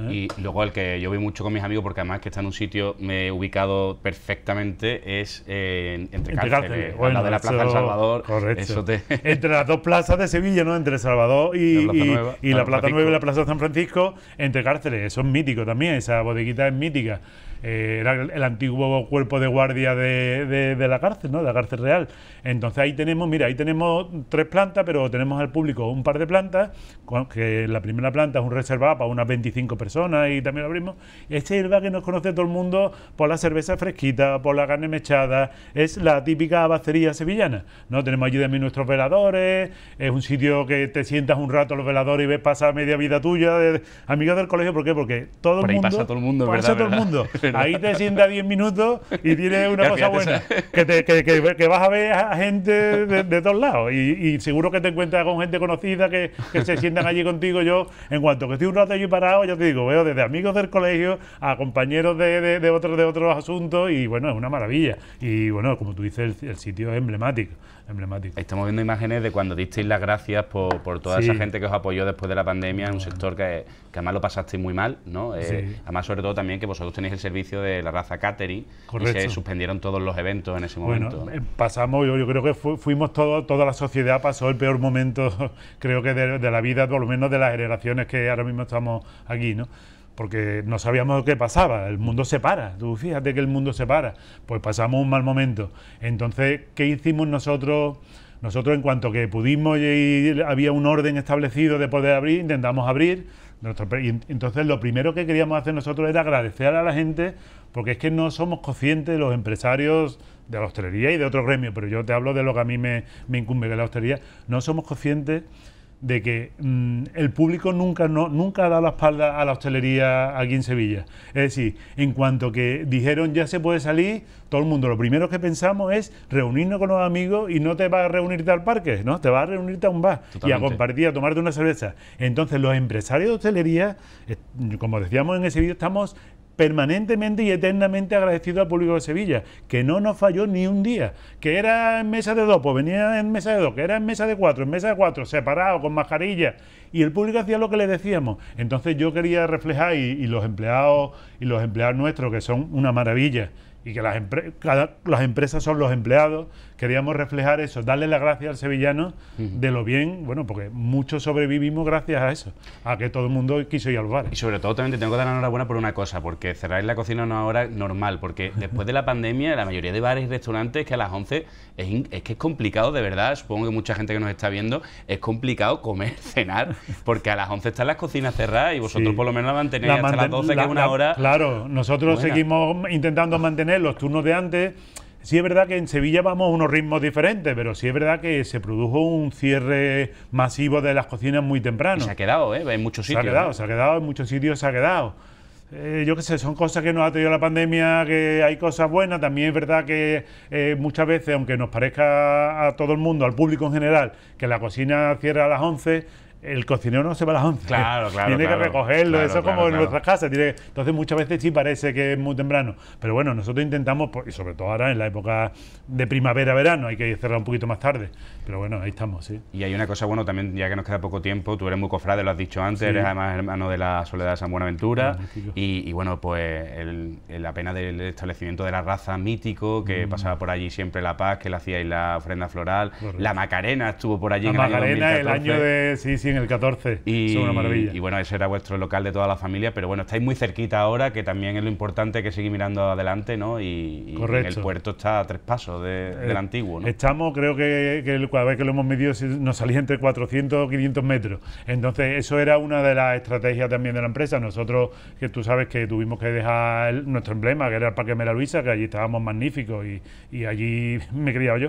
Y ¿Eh? luego el que yo vi mucho con mis amigos, porque además que está en un sitio me he ubicado perfectamente, es eh, entre cárceles, la de la Plaza del de Salvador. Correcto. Entre las dos plazas de Sevilla, ¿no? Entre Salvador y la y la Plaza Nueva y la Plaza de San Francisco, entre cárceles. Eso es mítico también, esa bodeguita es mítica. Eh, era el antiguo cuerpo de guardia de, la cárcel, ¿no? de la cárcel real. Entonces ahí tenemos, mira, ahí tenemos tres plantas, pero tenemos al público un par de plantas, que la primera planta es un reservado para unas 25 personas y también lo abrimos. Este es que nos conoce todo el mundo por la cerveza fresquita, por la carne mechada, es la típica abacería sevillana. ¿no? Tenemos allí también nuestros veladores, es un sitio que te sientas un rato los veladores y ves pasar media vida tuya, de, amigos del colegio, ¿por qué? Porque todo el mundo... pasa todo el mundo, ¿verdad, el mundo. Ahí te sienta 10 minutos y tienes una cosa buena. Que, que, vas a ver a gente de, todos lados. Y, seguro que te encuentras con gente conocida que, se sientan allí contigo. Yo, en cuanto que estoy un rato allí parado, yo te digo, veo desde amigos del colegio a compañeros de, otros, de otros asuntos. Y bueno, es una maravilla. Y bueno, como tú dices, el, sitio es emblemático. Emblemático. Estamos viendo imágenes de cuando disteis las gracias por, toda esa gente que os apoyó después de la pandemia, en un sector que, que además lo pasasteis muy mal, ¿no? Eh, además, sobre todo también que vosotros tenéis el servicio de la raza Cateri y se suspendieron todos los eventos en ese momento. Bueno, eh, pasamos, yo, yo creo que fuimos todo, toda la sociedad pasó el peor momento, creo que de, la vida, por lo menos de las generaciones que ahora mismo estamos aquí, ¿no? porque no sabíamos qué pasaba, el mundo se para, tú fíjate que el mundo se para, pues pasamos un mal momento. Entonces, ¿qué hicimos nosotros? Nosotros en cuanto que pudimos y había un orden establecido de poder abrir, intentamos abrir, entonces lo primero que queríamos hacer nosotros era agradecer a la gente, porque es que no somos conscientes los empresarios de la hostelería y de otros gremio pero yo te hablo de lo que a mí me, me incumbe, de la hostelería, no somos conscientes de que mm, el público nunca, no, nunca ha dado la espalda a la hostelería aquí en Sevilla. Es decir, en cuanto que dijeron ya se puede salir, todo el mundo lo primero que pensamos es reunirnos con los amigos y no te vas a reunirte al parque, ¿no? Te vas a reunirte a un bar y a compartir, a tomarte una cerveza. Entonces los empresarios de hostelería, eh, como decíamos en ese vídeo, estamos permanentemente y eternamente agradecido al público de Sevilla, que no nos falló ni un día, que era en mesa de dos, pues venía en mesa de dos, que era en mesa de cuatro, en mesa de cuatro, separado, con mascarilla, y el público hacía lo que le decíamos. Entonces yo quería reflejar, y, los empleados, y los empleados nuestros, que son una maravilla, y que las empresas son los empleados, queríamos reflejar eso, darle la gracia al sevillano de lo bien, bueno, porque muchos sobrevivimos gracias a eso, a que todo el mundo quiso ir al bar. Y sobre todo también te tengo que dar la enhorabuena por una cosa, porque cerrar la cocina no ahora normal, porque después de la pandemia la mayoría de bares y restaurantes que a las 11 es, que es complicado, de verdad, supongo que mucha gente que nos está viendo, es complicado comer, cenar, porque a las 11 están las cocinas cerradas y vosotros por lo menos la mantenéis hasta las 12, que es una hora. Claro, nosotros seguimos intentando mantener los turnos de antes Sí es verdad que en Sevilla vamos a unos ritmos diferentes, pero sí es verdad que se produjo un cierre masivo de las cocinas muy temprano. se ha quedado, ¿eh? En muchos sitios. Se ha quedado, se ha quedado, en muchos sitios se ha quedado. Eh, yo qué sé, son cosas que nos ha traído la pandemia, que hay cosas buenas. También es verdad que eh, muchas veces, aunque nos parezca a todo el mundo, al público en general, que la cocina cierra a las 11, el cocinero no se va a las 11. Claro, claro. Tiene que recogerlo, eso es como en nuestras casas. Tiene, entonces muchas veces sí parece que es muy temprano. Pero bueno, nosotros intentamos, pues, y sobre todo ahora en la época de primavera-verano, hay que cerrar un poquito más tarde. Pero bueno, ahí estamos, sí. Y hay una cosa, bueno, también ya que nos queda poco tiempo, tú eres muy cofrade, lo has dicho antes, eres además hermano de la Soledad de San Buenaventura. Y, bueno, pues la pena del establecimiento de la raza mítico, que mm. pasaba por allí siempre La Paz, que le hacíais la ofrenda floral. La Macarena estuvo por allí la Macarena, el año el año de... Sí, sí, en el 14. Y, Y, bueno, ese era vuestro local de toda la familia, pero bueno, estáis muy cerquita ahora, que también es lo importante que sigue mirando adelante, ¿no? Y, el puerto está a tres pasos eh, del antiguo, ¿no? Estamos, creo que, que, cada vez que lo hemos medido nos salía entre 400 y 500 metros. Entonces, eso era una de las estrategias también de la empresa. Nosotros, que tú sabes que tuvimos que dejar nuestro emblema, que era el Parque Mera Luisa, que allí estábamos magníficos y, y allí me he criado yo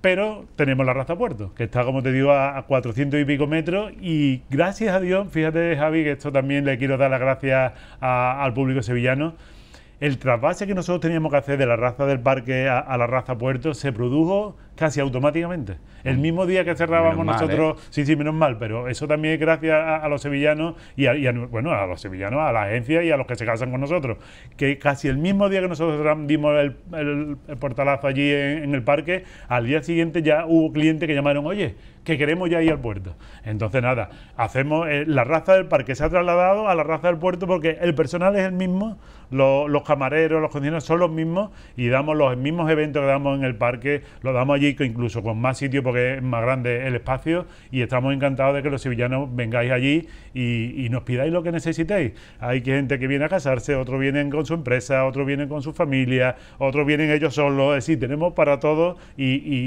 pero tenemos la raza puerto, que está, como te digo, a, 400 y pico metros. Y gracias a Dios, fíjate, Javi, que esto también le quiero dar las gracias al público sevillano el trasvase que nosotros teníamos que hacer de la raza del parque a, la raza puerto se produjo casi automáticamente. El mm. mismo día que cerrábamos ¿eh? nosotros, sí, sí, menos mal, pero eso también es gracias a, los sevillanos y, a, bueno, a los sevillanos, a la agencia y a los que se casan con nosotros, que casi el mismo día que nosotros dimos el, portalazo allí en, el parque, al día siguiente ya hubo clientes que llamaron, oye, que queremos ya ir al puerto. Entonces, nada, hacemos eh, la raza del parque se ha trasladado a la raza del puerto porque el personal es el mismo, los, camareros, los cocineros son los mismos y damos los mismos eventos que damos en el parque, los damos allí incluso con más sitio porque es más grande el espacio y estamos encantados de que los sevillanos vengáis allí y, nos pidáis lo que necesitéis. Hay gente que viene a casarse, otros vienen con su empresa, otros vienen con su familia, otros vienen ellos solos, es decir, tenemos para todos y,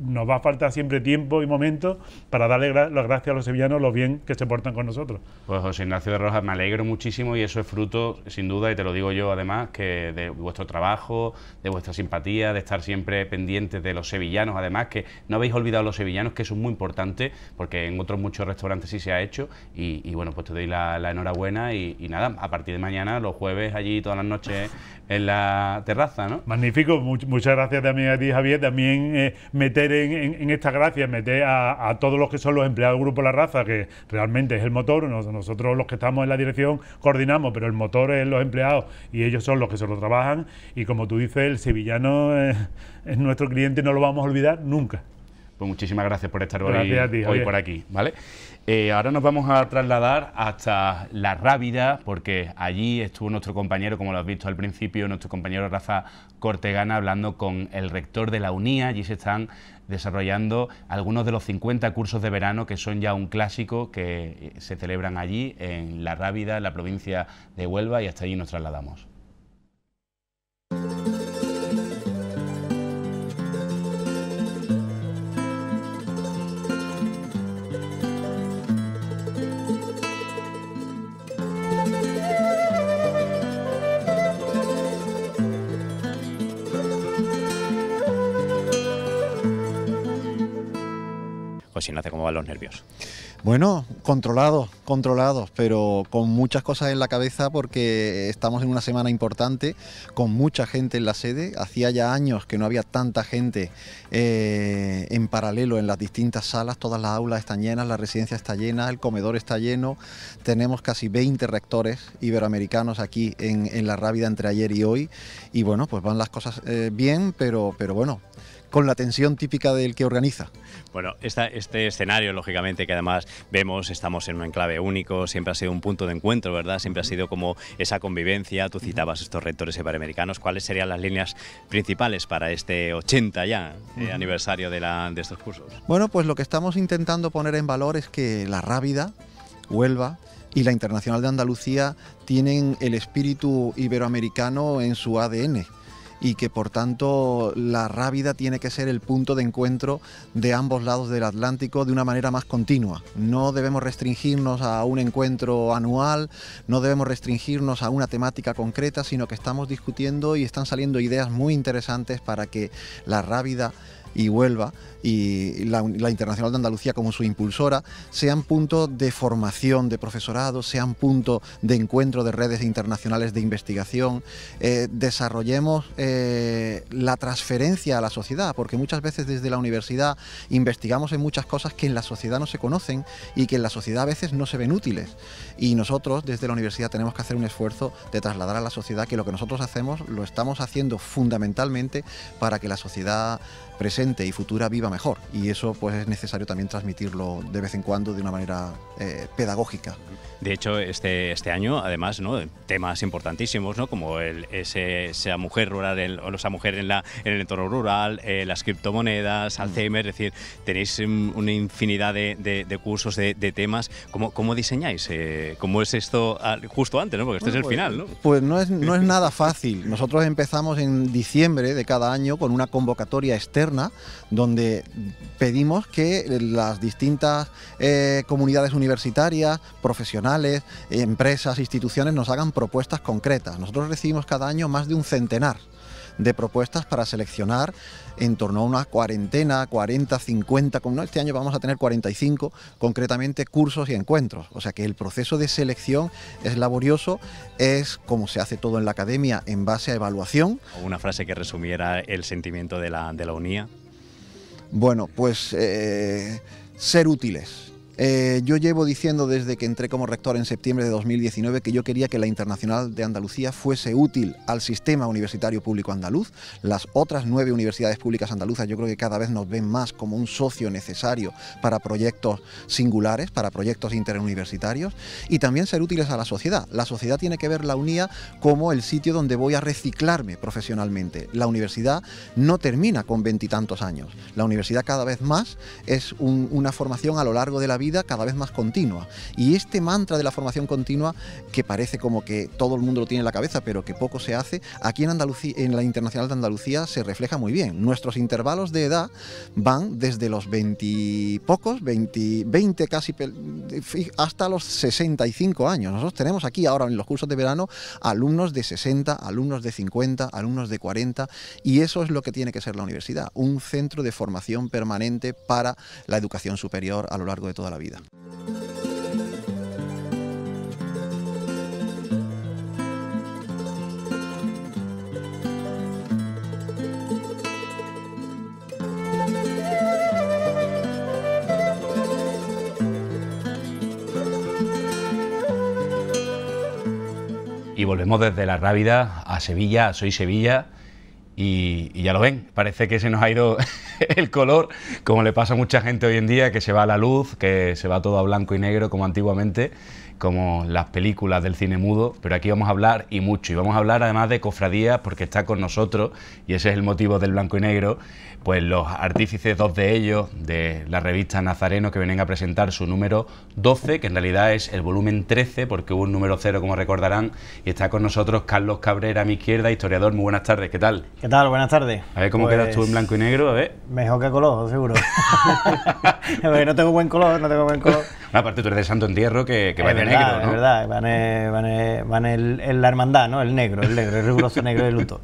nos va a faltar siempre tiempo y momento para darle las gracias a los sevillanos lo bien que se portan con nosotros. Pues José Ignacio de Rojas, me alegro muchísimo y eso es fruto sin duda te lo digo yo además, que de vuestro trabajo, de vuestra simpatía, de estar siempre pendientes de los sevillanos, además que no habéis olvidado los sevillanos, que eso es muy importante, porque en otros muchos restaurantes sí se ha hecho, y, bueno, pues te doy la, enhorabuena y, nada, a partir de mañana, los jueves allí todas las noches en la terraza, ¿no? Magnífico, muchas gracias también a ti Javier, también eh, meter en, esta gracia, meter a, todos los que son los empleados del Grupo La Raza, que realmente es el motor, nosotros los que estamos en la dirección coordinamos, pero el motor es los empleados y ellos son los que se lo trabajan. Y como tú dices, el sevillano es, nuestro cliente, y no lo vamos a olvidar nunca. Pues muchísimas gracias por estar hoy, hoy por aquí, ¿vale? Eh, ahora nos vamos a trasladar hasta La Rábida, porque allí estuvo nuestro compañero, como lo has visto al principio, nuestro compañero Rafa Cortegana hablando con el rector de la UNIA. Allí se están desarrollando algunos de los 50 cursos de verano que son ya un clásico que eh, se celebran allí en La Rábida, en la provincia de Huelva, y hasta allí nos trasladamos. hace cómo van los nervios. Bueno, controlados, controlados, pero con muchas cosas en la cabeza porque estamos en una semana importante, con mucha gente en la sede. Hacía ya años que no había tanta gente eh, en paralelo en las distintas salas, todas las aulas están llenas, la residencia está llena, el comedor está lleno. Tenemos casi 20 rectores iberoamericanos aquí en, la Rábida entre ayer y hoy. Y bueno, pues van las cosas eh, bien, pero, pero bueno con la tensión típica del que organiza. Bueno, este escenario, lógicamente, que además vemos, estamos en un enclave único, siempre ha sido un punto de encuentro, ¿verdad? Siempre ha sido como esa convivencia. Tú citabas estos rectores iberoamericanos. ¿Cuáles serían las líneas principales para este 80 ya eh, aniversario de, de estos cursos? Bueno, pues lo que estamos intentando poner en valor es que la Rábida, Huelva, y la Internacional de Andalucía tienen el espíritu iberoamericano en su ADN y que por tanto la Rábida tiene que ser el punto de encuentro de ambos lados del Atlántico de una manera más continua. No debemos restringirnos a un encuentro anual, no debemos restringirnos a una temática concreta, sino que estamos discutiendo y están saliendo ideas muy interesantes para que la Rábida y Huelva y la, Internacional de Andalucía como su impulsora, sean punto de formación de profesorado, sean punto de encuentro de redes internacionales de investigación, eh, desarrollemos eh, la transferencia a la sociedad, porque muchas veces desde la universidad investigamos en muchas cosas que en la sociedad no se conocen y que en la sociedad a veces no se ven útiles. Y nosotros desde la universidad tenemos que hacer un esfuerzo de trasladar a la sociedad que lo que nosotros hacemos lo estamos haciendo fundamentalmente para que la sociedad presente y futura viva mejor. Y eso pues es necesario también transmitirlo de vez en cuando de una manera eh, pedagógica. De hecho, este, este año, además, ¿no? temas importantísimos, ¿no? como el, ese, esa mujer rural, o esa mujer en, la, en el entorno rural, eh, las criptomonedas, mm. Alzheimer, es decir, tenéis mm, una infinidad de, cursos, de, temas. ¿Cómo, cómo diseñáis? Eh, ¿Cómo es esto justo antes? ¿no? Porque este es el pues, final. ¿no? Pues no es, no es nada fácil. Nosotros empezamos en diciembre de cada año con una convocatoria externa donde pedimos que las distintas eh, comunidades universitarias, profesionales, empresas, instituciones nos hagan propuestas concretas. Nosotros recibimos cada año más de un centenar de propuestas para seleccionar en torno a una cuarentena, 40, 50, como este año vamos a tener 45 concretamente cursos y encuentros. O sea que el proceso de selección es laborioso, es como se hace todo en la academia en base a evaluación. Una frase que resumiera el sentimiento de la, de la UNIA. Bueno, pues eh, ser útiles eh, yo llevo diciendo desde que entré como rector en septiembre de 2019 que yo quería que la Internacional de Andalucía fuese útil al sistema universitario público andaluz. Las otras nueve universidades públicas andaluzas yo creo que cada vez nos ven más como un socio necesario para proyectos singulares, para proyectos interuniversitarios y también ser útiles a la sociedad. La sociedad tiene que ver la UNIA como el sitio donde voy a reciclarme profesionalmente. La universidad no termina con veintitantos años. La universidad cada vez más es una formación a lo largo de la vida cada vez más continua. Y este mantra de la formación continua, que parece como que todo el mundo lo tiene en la cabeza, pero que poco se hace, aquí en, Andalucía, en la Internacional de Andalucía se refleja muy bien. Nuestros intervalos de edad van desde los 20 pocos, 20, casi, hasta los 65 años. Nosotros tenemos aquí ahora en los cursos de verano alumnos de 60, alumnos de 50, alumnos de 40, y eso es lo que tiene que ser la universidad, un centro de formación permanente para la educación superior a lo largo de toda la vida y volvemos desde la Rábida a Sevilla, soy Sevilla, y, ya lo ven, parece que se nos ha ido el color, como le pasa a mucha gente hoy en día, que se va a la luz, que se va todo a blanco y negro como antiguamente, como las películas del cine mudo, pero aquí vamos a hablar y mucho, y vamos a hablar además de cofradías porque está con nosotros, y ese es el motivo del blanco y negro, pues los artífices, dos de ellos, de la revista Nazareno, que vienen a presentar su número 12, que en realidad es el volumen 13, porque hubo un número 0, como recordarán, y está con nosotros Carlos Cabrera, a mi izquierda, historiador. Muy buenas tardes, ¿qué tal? ¿Qué tal? Buenas tardes. A ver cómo pues quedas tú en blanco y negro, a ver. Mejor que color, seguro. no tengo buen color, no tengo buen color. aparte tú eres de Santo Entierro, que, va de negro, ¿no? Es verdad, van, eh, van, eh, la hermandad, ¿no? El negro, el negro, el riguroso negro de luto.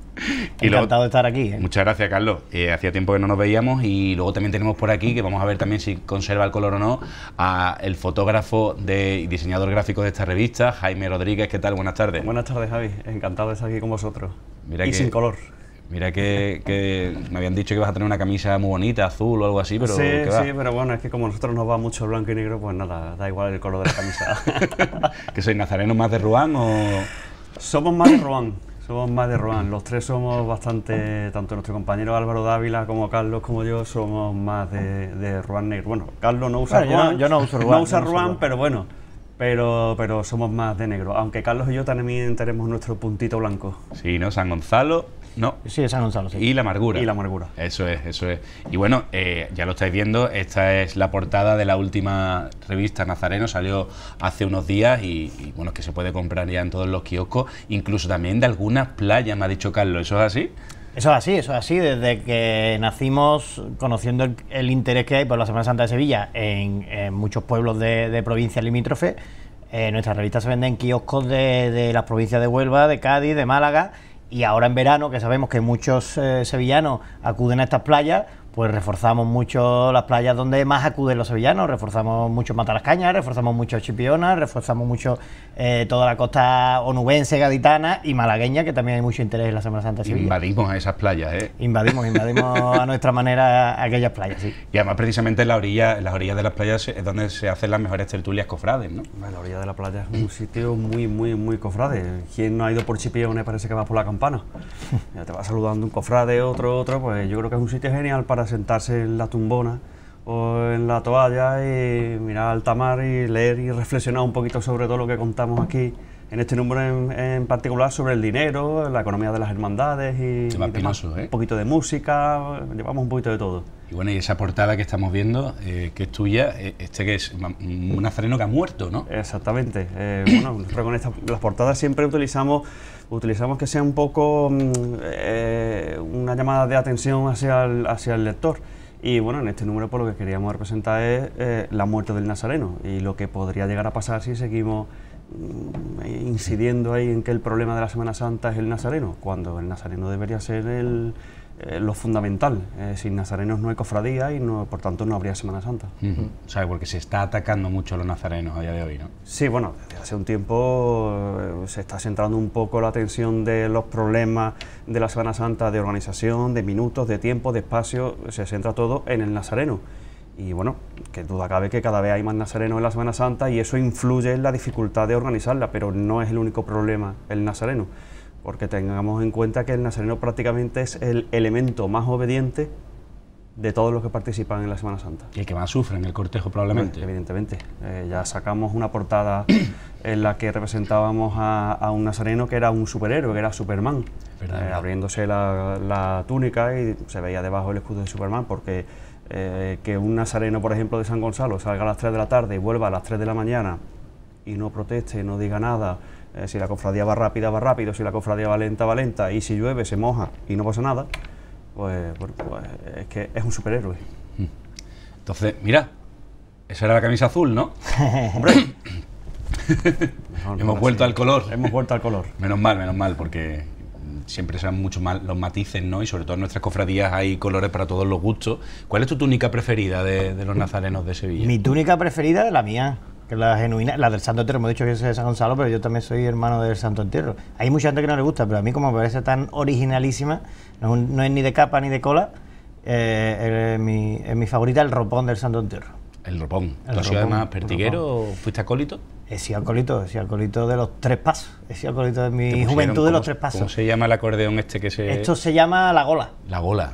Encantado de estar aquí. ¿eh? Muchas gracias, Carlos. hacía tiempo que no nos veíamos. Y luego también tenemos por aquí, que vamos a ver también si conserva el color o no, a el fotógrafo de, y diseñador gráfico de esta revista, Jaime Rodríguez. ¿Qué tal? Buenas tardes. Buenas tardes, Javi. Encantado de estar aquí con vosotros. Mira y sin color. Mira que, me habían dicho que vas a tener una camisa muy bonita, azul o algo así, pero... Sí, sí, pero bueno, es que como a nosotros nos va mucho blanco y negro, pues nada, da igual el color de la camisa. ¿Que soy nazareno más de Ruán o...? Somos más de Ruán, somos más de Roan, los tres somos bastante, tanto nuestro compañero Álvaro Dávila como Carlos como yo, somos más de, de Negro. Bueno, Carlos no usa yo, no, uso Roan. No usa pero bueno, pero, pero somos más de negro. Aunque Carlos y yo también tenemos nuestro puntito blanco. Sí, ¿no? San Gonzalo no. Sí, de San Gonzalo, Y la amargura. Y la amargura. Eso es, eso es. Y bueno, eh, ya lo estáis viendo, esta es la portada de la última revista Nazareno, salió hace unos días y, bueno, que se puede comprar ya en todos los kioscos, incluso también de algunas playas, me ha dicho Carlos, ¿eso es así? Eso es así, eso es así. Desde que nacimos, conociendo el, interés que hay por la Semana Santa de Sevilla en, muchos pueblos de, provincias limítrofes, eh, nuestra revista se venden en kioscos de las provincias de Huelva, de Cádiz, de Málaga y ahora en verano, que sabemos que muchos eh, sevillanos acuden a estas playas, pues reforzamos mucho las playas donde más acuden los sevillanos, reforzamos mucho Matalascaña, reforzamos mucho Chipiona, reforzamos mucho eh, toda la costa onubense, gaditana y malagueña, que también hay mucho interés en la Semana Santa Invadimos a esas playas, ¿eh? Invadimos, invadimos a nuestra manera aquellas playas, sí. Y además precisamente en, la orilla, en las orillas de las playas es donde se hacen las mejores tertulias cofrades, ¿no? La orilla de la playa es un sitio muy, muy, muy cofrade. Quien no ha ido por Chipiona parece que va por la campana. Ya te va saludando un cofrade, otro, otro, pues yo creo que es un sitio genial para sentarse en la tumbona o en la toalla y mirar al tamar y leer y reflexionar un poquito sobre todo lo que contamos aquí, en este número en, particular sobre el dinero, la economía de las hermandades y, ¿eh? un poquito de música, llevamos un poquito de todo. Y bueno, y esa portada que estamos viendo, eh, que es tuya, eh, este que es un freno que ha muerto, ¿no? Exactamente. bueno, con las portadas siempre utilizamos utilizamos que sea un poco mm, eh, una llamada de atención hacia el, hacia el lector. Y bueno, en este número por pues, lo que queríamos representar es eh, la muerte del Nazareno y lo que podría llegar a pasar si seguimos mm, incidiendo ahí en que el problema de la Semana Santa es el Nazareno, cuando el Nazareno debería ser el, eh, lo fundamental. Eh, sin nazarenos no hay cofradía y no, por tanto no habría Semana Santa. sabes porque se está atacando mucho a los nazarenos a día de hoy, ¿no? Sí, bueno, desde hace un tiempo eh, se está centrando un poco la atención de los problemas de la Semana Santa de organización, de minutos, de tiempo, de espacio, se centra todo en el nazareno. Y bueno, que duda cabe que cada vez hay más nazarenos en la Semana Santa y eso influye en la dificultad de organizarla, pero no es el único problema el nazareno porque tengamos en cuenta que el nazareno prácticamente es el elemento más obediente de todos los que participan en la Semana Santa. Y el que más sufre en el cortejo probablemente. evidentemente. Eh, ya sacamos una portada en la que representábamos a, un nazareno que era un superhéroe, que era Superman, eh, abriéndose la, túnica y se veía debajo el escudo de Superman, porque eh, que un nazareno, por ejemplo, de San Gonzalo salga a las 3 de la tarde y vuelva a las 3 de la mañana y no proteste, no diga nada, eh, si la cofradía va rápida, va rápido, si la cofradía va lenta, va lenta, y si llueve, se moja y no pasa nada, pues, pues, pues es que es un superhéroe. Hmm. Entonces, mira, esa era la camisa azul, ¿no? Hombre. hemos vuelto al color. Hemos vuelto al color. Menos mal, menos mal, porque siempre sean mucho mal los matices, ¿no? Y sobre todo en nuestras cofradías hay colores para todos los gustos. ¿Cuál es tu túnica preferida de, de los nazarenos de Sevilla? Mi túnica preferida es la mía que la genuina, la del Santo Entierro, hemos dicho que es soy de San Gonzalo, pero yo también soy hermano del Santo Entierro. Hay mucha gente que no le gusta, pero a mí como me parece tan originalísima, no es, ni de capa ni de cola, eh, es mi, es mi favorita el ropón del Santo Entierro. El ropón. ¿Tú sido además pertiguero? O ¿Fuiste acólito? He sido acólito, he sido acólito de los tres pasos. He sido acólito de mi juventud de los tres pasos. ¿Cómo se llama el acordeón este que se.? Esto se llama la gola. La gola.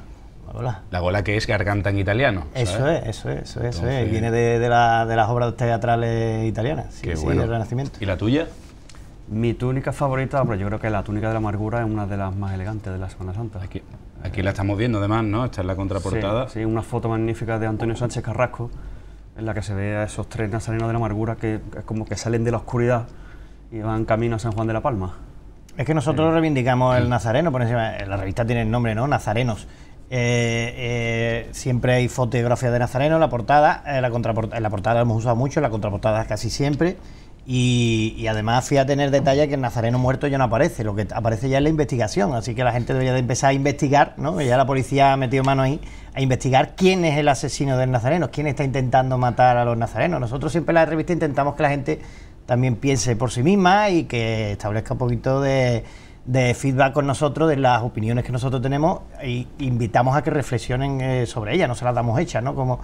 La gola que es garganta en italiano. Eso es, eso es, eso, es. Viene de, de, las obras teatrales italianas, sí, Qué sí, del Renacimiento. ¿Y la tuya? Mi túnica favorita, pero yo creo que la túnica de la amargura es una de las más elegantes de la Semana Santa. Aquí, aquí la estamos viendo además, ¿no? Esta es la contraportada. Sí, una foto magnífica de Antonio Sánchez Carrasco, en la que se ve a esos tres nazarenos de la amargura que es como que salen de la oscuridad y van camino a San Juan de la Palma. Es que nosotros reivindicamos el nazareno, por encima, la revista tiene el nombre, ¿no? Nazarenos. Eh, eh, siempre hay fotografía de Nazareno, la portada, eh, la, contraportada, la portada hemos usado mucho, la contraportada casi siempre. Y, además fui a tener detalle que el Nazareno muerto ya no aparece, lo que aparece ya es la investigación, así que la gente debería empezar a investigar, ¿no? Ya la policía ha metido mano ahí, a investigar quién es el asesino del Nazareno, quién está intentando matar a los Nazarenos. Nosotros siempre en la entrevista intentamos que la gente también piense por sí misma y que establezca un poquito de de feedback con nosotros, de las opiniones que nosotros tenemos, e invitamos a que reflexionen eh, sobre ellas, no se las damos hechas, ¿no? Como,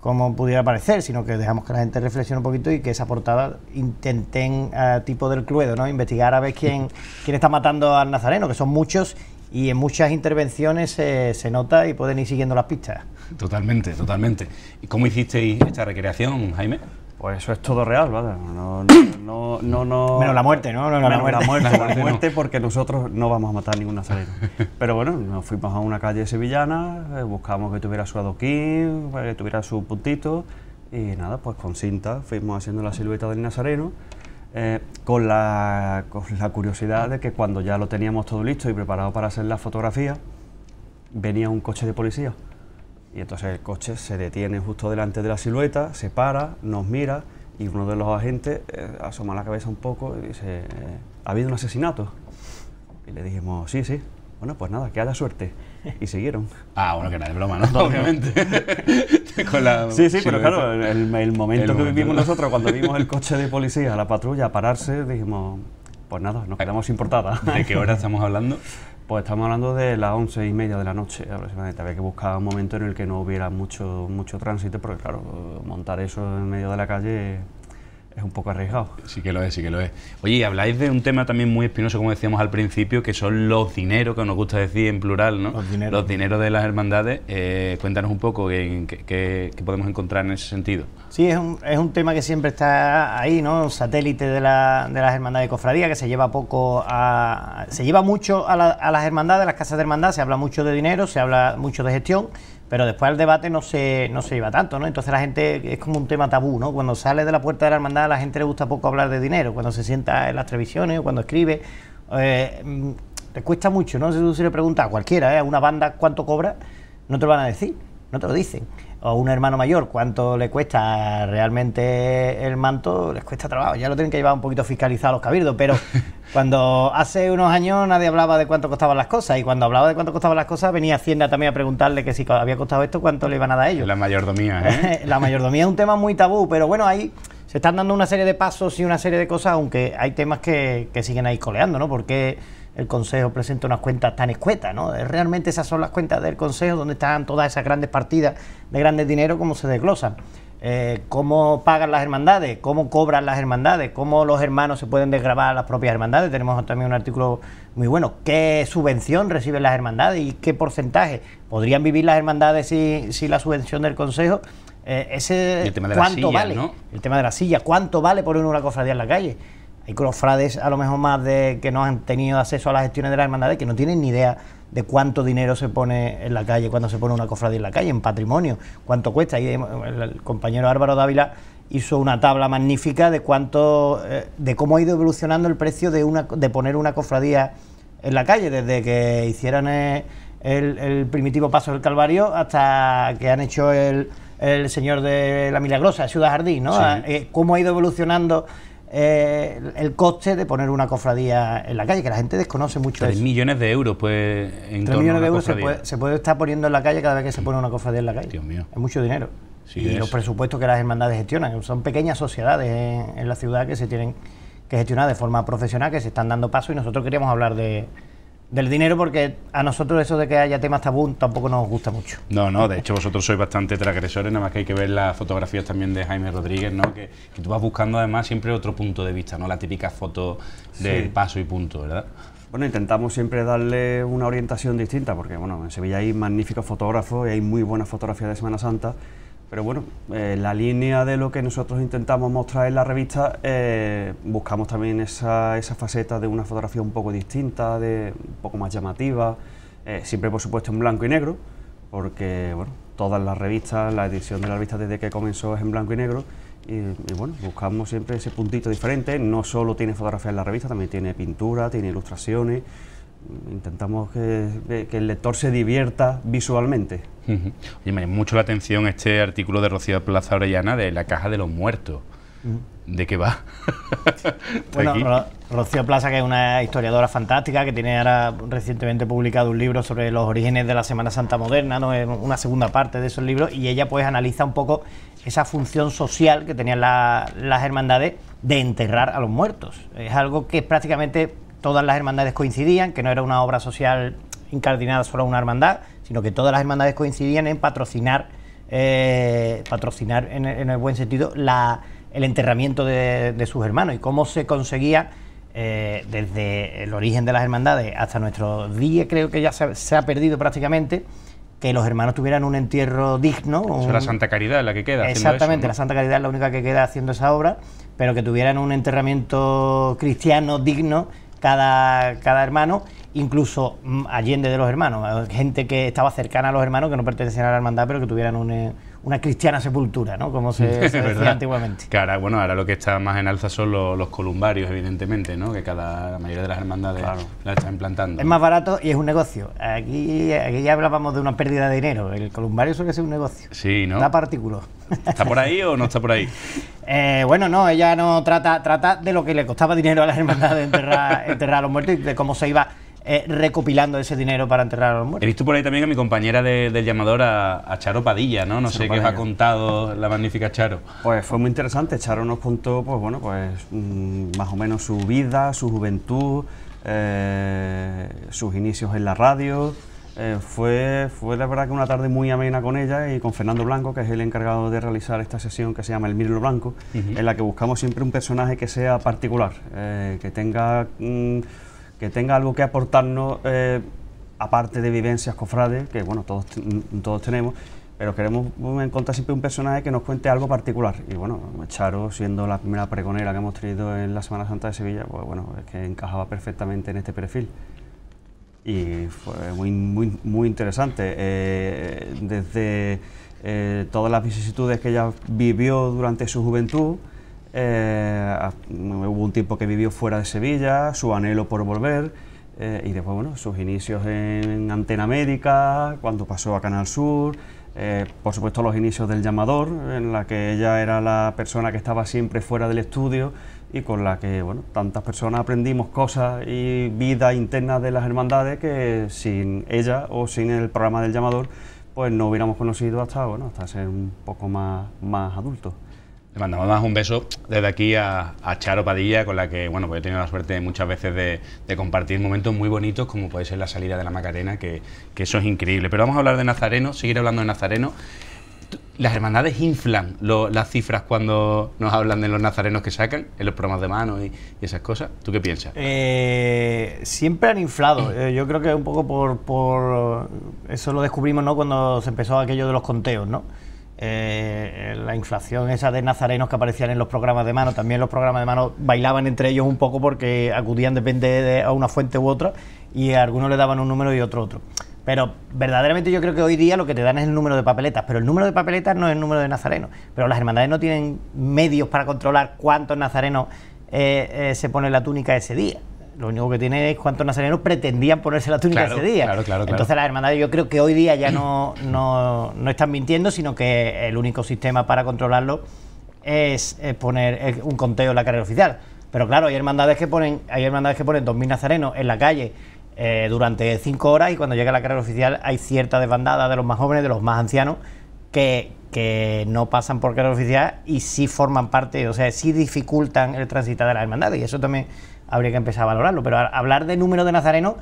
como pudiera parecer, sino que dejamos que la gente reflexione un poquito y que esa portada intenten, eh, tipo del cluedo, ¿no? investigar a ver quién, quién está matando al nazareno, que son muchos y en muchas intervenciones eh, se nota y pueden ir siguiendo las pistas. Totalmente, totalmente. ¿Y cómo hicisteis esta recreación, Jaime? Pues eso es todo real, ¿vale? No, no, no, Menos la muerte, ¿no? Menos la, muerte. la muerte. porque nosotros no vamos a matar ningún nazareno. Pero bueno, nos fuimos a una calle sevillana, eh, buscamos que tuviera su adoquín, que eh, tuviera su puntito, y nada, pues con cinta fuimos haciendo la silueta del nazareno, eh, con la curiosidad de que cuando ya lo teníamos todo listo y preparado para hacer la fotografía, venía un coche de policía. Y entonces el coche se detiene justo delante de la silueta, se para, nos mira y uno de los agentes eh, asoma la cabeza un poco y dice, eh, ¿ha habido un asesinato? Y le dijimos, sí, sí. Bueno, pues nada, que haya suerte. Y siguieron. Ah, bueno, que era de broma, ¿no? Obviamente. sí, sí, pero claro, el, momento que vivimos nosotros, cuando vimos el coche de policía, la patrulla, pararse, dijimos, pues nada, nos quedamos sin portada. ¿De qué hora estamos hablando? Pues estamos hablando de las once y media de la noche aproximadamente. Había que buscar un momento en el que no hubiera mucho, mucho tránsito, porque claro, montar eso en medio de la calle es un poco arriesgado. Sí que lo es, sí que lo es. Oye, y habláis de un tema también muy espinoso, como decíamos al principio, que son los dineros, que nos gusta decir en plural, ¿no? Los dineros. Los de las hermandades. Eh, cuéntanos un poco qué, podemos encontrar en ese sentido. Sí, es un, tema que siempre está ahí, ¿no? Un satélite de, las hermandades de cofradía, que se lleva poco a... Se lleva mucho a, a las hermandades, a las casas de hermandad, se habla mucho de dinero, se habla mucho de gestión, pero después el debate no se, no se iba tanto, ¿no? Entonces la gente es como un tema tabú, ¿no? Cuando sale de la puerta de la hermandad a la gente le gusta poco hablar de dinero, cuando se sienta en las televisiones, o cuando escribe. te eh, mm, cuesta mucho, ¿no? Si le preguntas a cualquiera, ¿eh? a una banda cuánto cobra, no te lo van a decir, no te lo dicen o un hermano mayor cuánto le cuesta realmente el manto, les cuesta trabajo. Ya lo tienen que llevar un poquito fiscalizado los cabildos, pero cuando hace unos años nadie hablaba de cuánto costaban las cosas y cuando hablaba de cuánto costaban las cosas venía Hacienda también a preguntarle que si había costado esto, cuánto le iban a dar a ellos. La mayordomía, ¿eh? La mayordomía es un tema muy tabú, pero bueno, ahí se están dando una serie de pasos y una serie de cosas, aunque hay temas que, que siguen ahí coleando, ¿no? Porque el Consejo presenta unas cuentas tan escuetas, ¿no? Eh, realmente esas son las cuentas del Consejo donde están todas esas grandes partidas de grandes dinero, como se desglosan. Eh, cómo pagan las hermandades, cómo cobran las hermandades, cómo los hermanos se pueden desgrabar las propias hermandades. Tenemos también un artículo muy bueno. ¿Qué subvención reciben las hermandades y qué porcentaje? ¿Podrían vivir las hermandades si, si la subvención del Consejo? Eh, ese, ¿Cuánto vale? ¿no? El tema de la silla, ¿cuánto vale poner una cofradía en la calle? Hay cofrades a lo mejor más de que no han tenido acceso a las gestiones de las hermandades que no tienen ni idea de cuánto dinero se pone en la calle, cuando se pone una cofradía en la calle, en patrimonio, cuánto cuesta. Eh, el compañero Álvaro Dávila hizo una tabla magnífica de cuánto, eh, de cómo ha ido evolucionando el precio de, una, de poner una cofradía en la calle, desde que hicieran... Eh, el, primitivo paso del Calvario hasta que han hecho el, el señor de la Milagrosa, Ciudad Jardín, ¿no? Ah, ¿Cómo ha ido evolucionando eh, el coste de poner una cofradía en la calle, que la gente desconoce mucho. 3 millones de euros, pues. En millones de euros se puede, estar poniendo en la calle cada vez que se pone una cofradía en la calle. Es mucho dinero. y los presupuestos que las hermandades gestionan. Son pequeñas sociedades en, en la ciudad que se tienen que gestionar de forma profesional, que se están dando paso y nosotros queríamos hablar de, del dinero, porque a nosotros eso de que haya temas tabú tampoco nos gusta mucho. No, no, de hecho vosotros sois bastante transgresores, nada más que hay que ver las fotografías también de Jaime Rodríguez, ¿no? Que, tú vas buscando además siempre otro punto de vista, ¿no? La típica foto de paso y punto, ¿verdad? Bueno, intentamos siempre darle una orientación distinta, porque bueno, en Sevilla hay magníficos fotógrafos y hay muy buenas fotografías de Semana Santa pero bueno, eh, la línea de lo que nosotros intentamos mostrar en la revista, eh, buscamos también esa, esa, faceta de una fotografía un poco distinta, de, un poco más llamativa, eh, siempre por supuesto en blanco y negro, porque bueno, todas las revistas, la edición de la revista desde que comenzó es en blanco y negro, y, y bueno, buscamos siempre ese puntito diferente, no solo tiene fotografía en la revista, también tiene pintura, tiene ilustraciones, intentamos que, el lector se divierta visualmente. Oye, me mucho la atención este artículo de Rocío Plaza Orellana de La Caja de los Muertos. ¿De qué va? bueno, Rocío Plaza, que es una historiadora fantástica, que tiene ahora recientemente publicado un libro sobre los orígenes de la Semana Santa moderna, ¿no? una segunda parte de esos libros, y ella pues analiza un poco esa función social que tenían las hermandades de enterrar a los muertos. Es algo que es prácticamente todas las hermandades coincidían, que no era una obra social incardinada solo a una hermandad, sino que todas las hermandades coincidían en patrocinar, eh, patrocinar en, el buen sentido, la, el enterramiento de, sus hermanos y cómo se conseguía eh, desde el origen de las hermandades hasta nuestro día, creo que ya se, ha perdido prácticamente que los hermanos tuvieran un entierro digno. la Santa Caridad la que queda. Exactamente, la Santa Caridad es la única que queda haciendo esa obra, pero que tuvieran un enterramiento cristiano digno cada, cada hermano, incluso mm, allende de los hermanos, gente que estaba cercana a los hermanos que no pertenecían a la hermandad pero que tuvieran un, eh, una cristiana sepultura, ¿no? Como se, decía antiguamente. Claro, bueno, ahora lo que está más en alza son los, columbarios, evidentemente, ¿no? Que cada mayoría de las hermandades la están implantando. Es más barato y es un negocio. Aquí, aquí ya hablábamos de una pérdida de dinero. El columbario suele ser un negocio. Sí, ¿no? Da partículos. ¿Está por ahí o no está por ahí? Eh, bueno, no, ella no trata, trata de lo que le costaba dinero a las hermandades enterrar, enterrar a los muertos y de cómo se iba eh, recopilando ese dinero para enterrar a los muertos. He visto por ahí también a mi compañera del llamador, a, Charo Padilla, ¿no? No sé qué os ha contado la magnífica Charo. Pues fue muy interesante. Charo nos contó, pues bueno, pues mm, más o menos su vida, su juventud, eh, sus inicios en la radio. Eh, fue, fue la verdad que una tarde muy amena con ella y con Fernando Blanco, que es el encargado de realizar esta sesión que se llama El Mirlo Blanco, en la que buscamos siempre un personaje que sea particular, que tenga mm, que tenga algo que aportarnos, eh, aparte de vivencias cofrades, que bueno, todos, mm, todos tenemos, pero queremos mm, encontrar siempre un personaje que nos cuente algo particular. Y bueno, Charo, siendo la primera pregonera que hemos tenido en la Semana Santa de Sevilla, pues bueno, es que encajaba perfectamente en este perfil. Y fue muy, muy, muy interesante. Eh, desde eh, todas las vicisitudes que ella vivió durante su juventud, eh, hubo un tiempo que vivió fuera de Sevilla, su anhelo por volver eh, y después bueno, sus inicios en Antena América, cuando pasó a Canal Sur, eh, por supuesto los inicios del llamador, en la que ella era la persona que estaba siempre fuera del estudio y con la que bueno, tantas personas aprendimos cosas y vida interna de las hermandades que sin ella o sin el programa del llamador pues no hubiéramos conocido hasta, hasta ser un poco más, más adultos mandamos un beso desde aquí a, Charo Padilla, con la que bueno, pues he tenido la suerte muchas veces de, compartir momentos muy bonitos, como puede ser la salida de la Macarena, que, eso es increíble. Pero vamos a hablar de Nazareno, seguir hablando de Nazareno las hermandades inflan las cifras cuando nos hablan de los nazarenos que sacan en los programas de mano y, esas cosas. ¿Tú qué piensas? Eh, siempre han inflado. Eh, yo creo que un poco por, por, Eso lo descubrimos ¿no? cuando se empezó aquello de los conteos, ¿no? Eh, eh, la inflación esa de nazarenos que aparecían en los programas de mano, también los programas de mano bailaban entre ellos un poco porque acudían depende de a una fuente u otra y a algunos le daban un número y otro otro. Pero verdaderamente yo creo que hoy día lo que te dan es el número de papeletas, pero el número de papeletas no es el número de nazarenos. Pero las hermandades no tienen medios para controlar cuántos nazarenos eh, se pone la túnica ese día lo único que tiene es cuántos nazarenos pretendían ponerse la túnica ese día. Claro, claro, Entonces las hermandades yo creo que hoy día ya no, no, están mintiendo, sino que el único sistema para controlarlo es, poner un conteo en la carrera oficial. Pero claro, hay hermandades que ponen, hay hermandades que ponen 2.000 nazarenos en la calle eh, durante cinco horas y cuando llega la carrera oficial hay cierta desbandada de los más jóvenes, de los más ancianos, que, no pasan por carrera oficial y sí forman parte, o sea, sí dificultan el transitar de las hermandades. Y eso también habría que empezar a valorarlo. Pero hablar de número de Nazareno...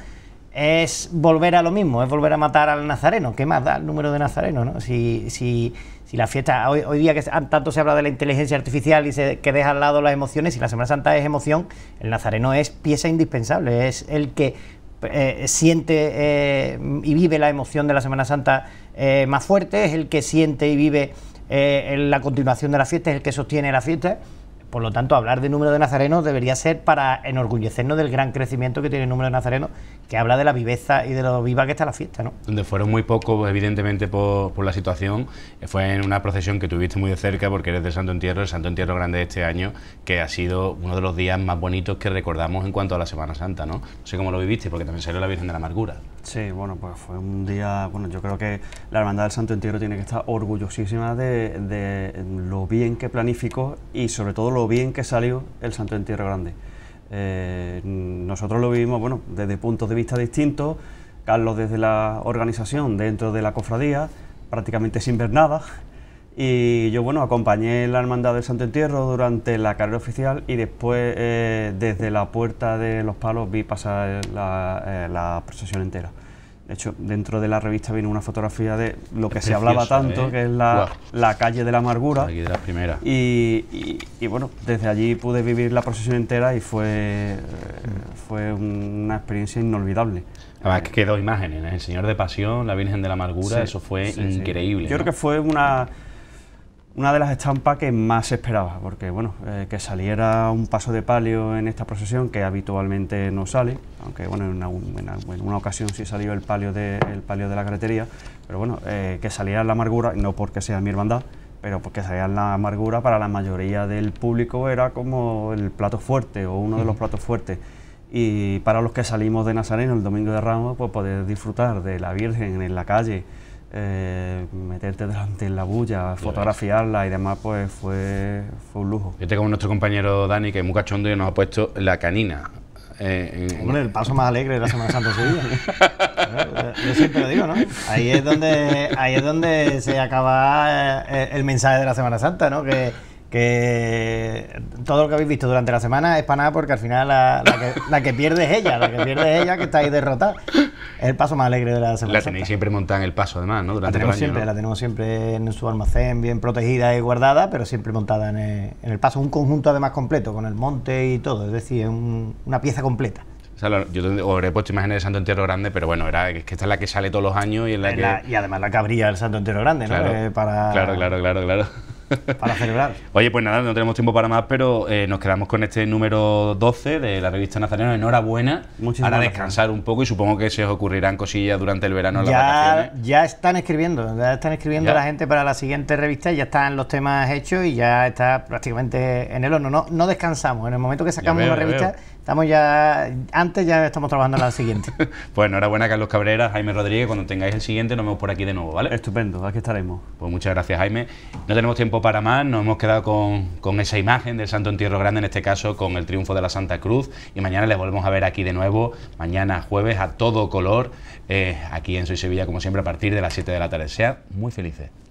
es volver a lo mismo, es volver a matar al nazareno. ¿Qué más da el número de Nazareno?... ¿no? Si, si, si la fiesta, hoy, día que tanto se habla de la inteligencia artificial y se, que deja al lado las emociones, si la Semana Santa es emoción, el nazareno es pieza indispensable, es el que eh, siente eh, y vive la emoción de la Semana Santa eh, más fuerte, es el que siente y vive la continuación de la fiesta, es el que sostiene la fiesta. Por lo tanto, hablar de número de nazarenos debería ser para enorgullecernos del gran crecimiento que tiene el número de nazarenos, que habla de la viveza y de lo viva que está la fiesta. ¿no? Donde fueron muy pocos, evidentemente, por, por, la situación, fue en una procesión que tuviste muy de cerca, porque eres del Santo Entierro, el Santo Entierro Grande de este año, que ha sido uno de los días más bonitos que recordamos en cuanto a la Semana Santa. No, no sé cómo lo viviste, porque también salió la Virgen de la Amargura. Sí, bueno, pues fue un día, bueno, yo creo que la Hermandad del Santo Entierro tiene que estar orgullosísima de, de lo bien que planificó y sobre todo lo bien que salió el Santo Entierro Grande. Eh, nosotros lo vimos, bueno, desde puntos de vista distintos, Carlos desde la organización dentro de la cofradía, prácticamente sin ver nada, y yo, bueno, acompañé la Hermandad del Santo Entierro durante la carrera oficial y después, eh, desde la puerta de los palos, vi pasar la, eh, la procesión entera. De hecho, dentro de la revista vino una fotografía de lo que se hablaba tanto, ¿eh? que es la, calle de la amargura. Aquí de la primera. Y, bueno, desde allí pude vivir la procesión entera y fue, eh, fue una experiencia inolvidable. Además, que quedó imágenes, ¿eh? el Señor de Pasión, la Virgen de la Amargura, eso fue increíble. Yo creo que fue una una de las estampas que más esperaba, porque bueno, eh, que saliera un paso de palio en esta procesión, que habitualmente no sale, aunque bueno, en una, ocasión sí salió el palio, de, palio de la carretería, pero bueno, eh, que saliera la amargura, no porque sea mi hermandad, pero porque saliera la amargura para la mayoría del público era como el plato fuerte o uno de los platos fuertes. Y para los que salimos de Nazareno el domingo de Ramos, pues poder disfrutar de la Virgen en la calle, eh, meterte delante en la bulla, fotografiarla y demás, pues fue, fue un lujo. Este como nuestro compañero Dani, que es muy cachondo y nos ha puesto la canina. Eh, el paso más alegre de la Semana Santa Yo siempre lo digo, ¿no? Ahí es donde, ahí es donde se acaba eh, el mensaje de la Semana Santa, ¿no? Que que todo lo que habéis visto durante la semana es para nada porque al final la, que, pierde es ella, la que pierde es ella que está ahí derrotada. Es el paso más alegre de la semana. La tenéis siempre montada en el paso además, ¿no? Durante la tenemos siempre, la tenemos siempre en su almacén bien protegida y guardada, pero siempre montada en el, paso, un conjunto además completo con el monte y todo, es decir, una pieza completa. O yo os he puesto imágenes de Santo Entero Grande, pero bueno, era que esta es la que sale todos los años y la que... y además la cabría el Santo Entero Grande, ¿no? Eh, claro, claro, claro. claro. Para celebrar. Oye, pues nada, no tenemos tiempo para más, pero eh, nos quedamos con este número 12 de la revista Nazareno. Enhorabuena. para descansar un poco y supongo que se os ocurrirán cosillas durante el verano. ya, ya están escribiendo, ya están escribiendo la gente para la siguiente revista, ya están los temas hechos y ya está prácticamente en el horno. No, no descansamos. En el momento que sacamos la revista Estamos ya, antes ya estamos trabajando en la siguiente. pues enhorabuena Carlos Cabrera, Jaime Rodríguez, cuando tengáis el siguiente nos vemos por aquí de nuevo, ¿vale? Estupendo, aquí estaremos. Pues muchas gracias Jaime. No tenemos tiempo para más, nos hemos quedado con, esa imagen del Santo Entierro Grande, en este caso con el triunfo de la Santa Cruz, y mañana les volvemos a ver aquí de nuevo, mañana jueves a todo color, eh, aquí en Soy Sevilla como siempre a partir de las 7 de la tarde. Sean muy felices.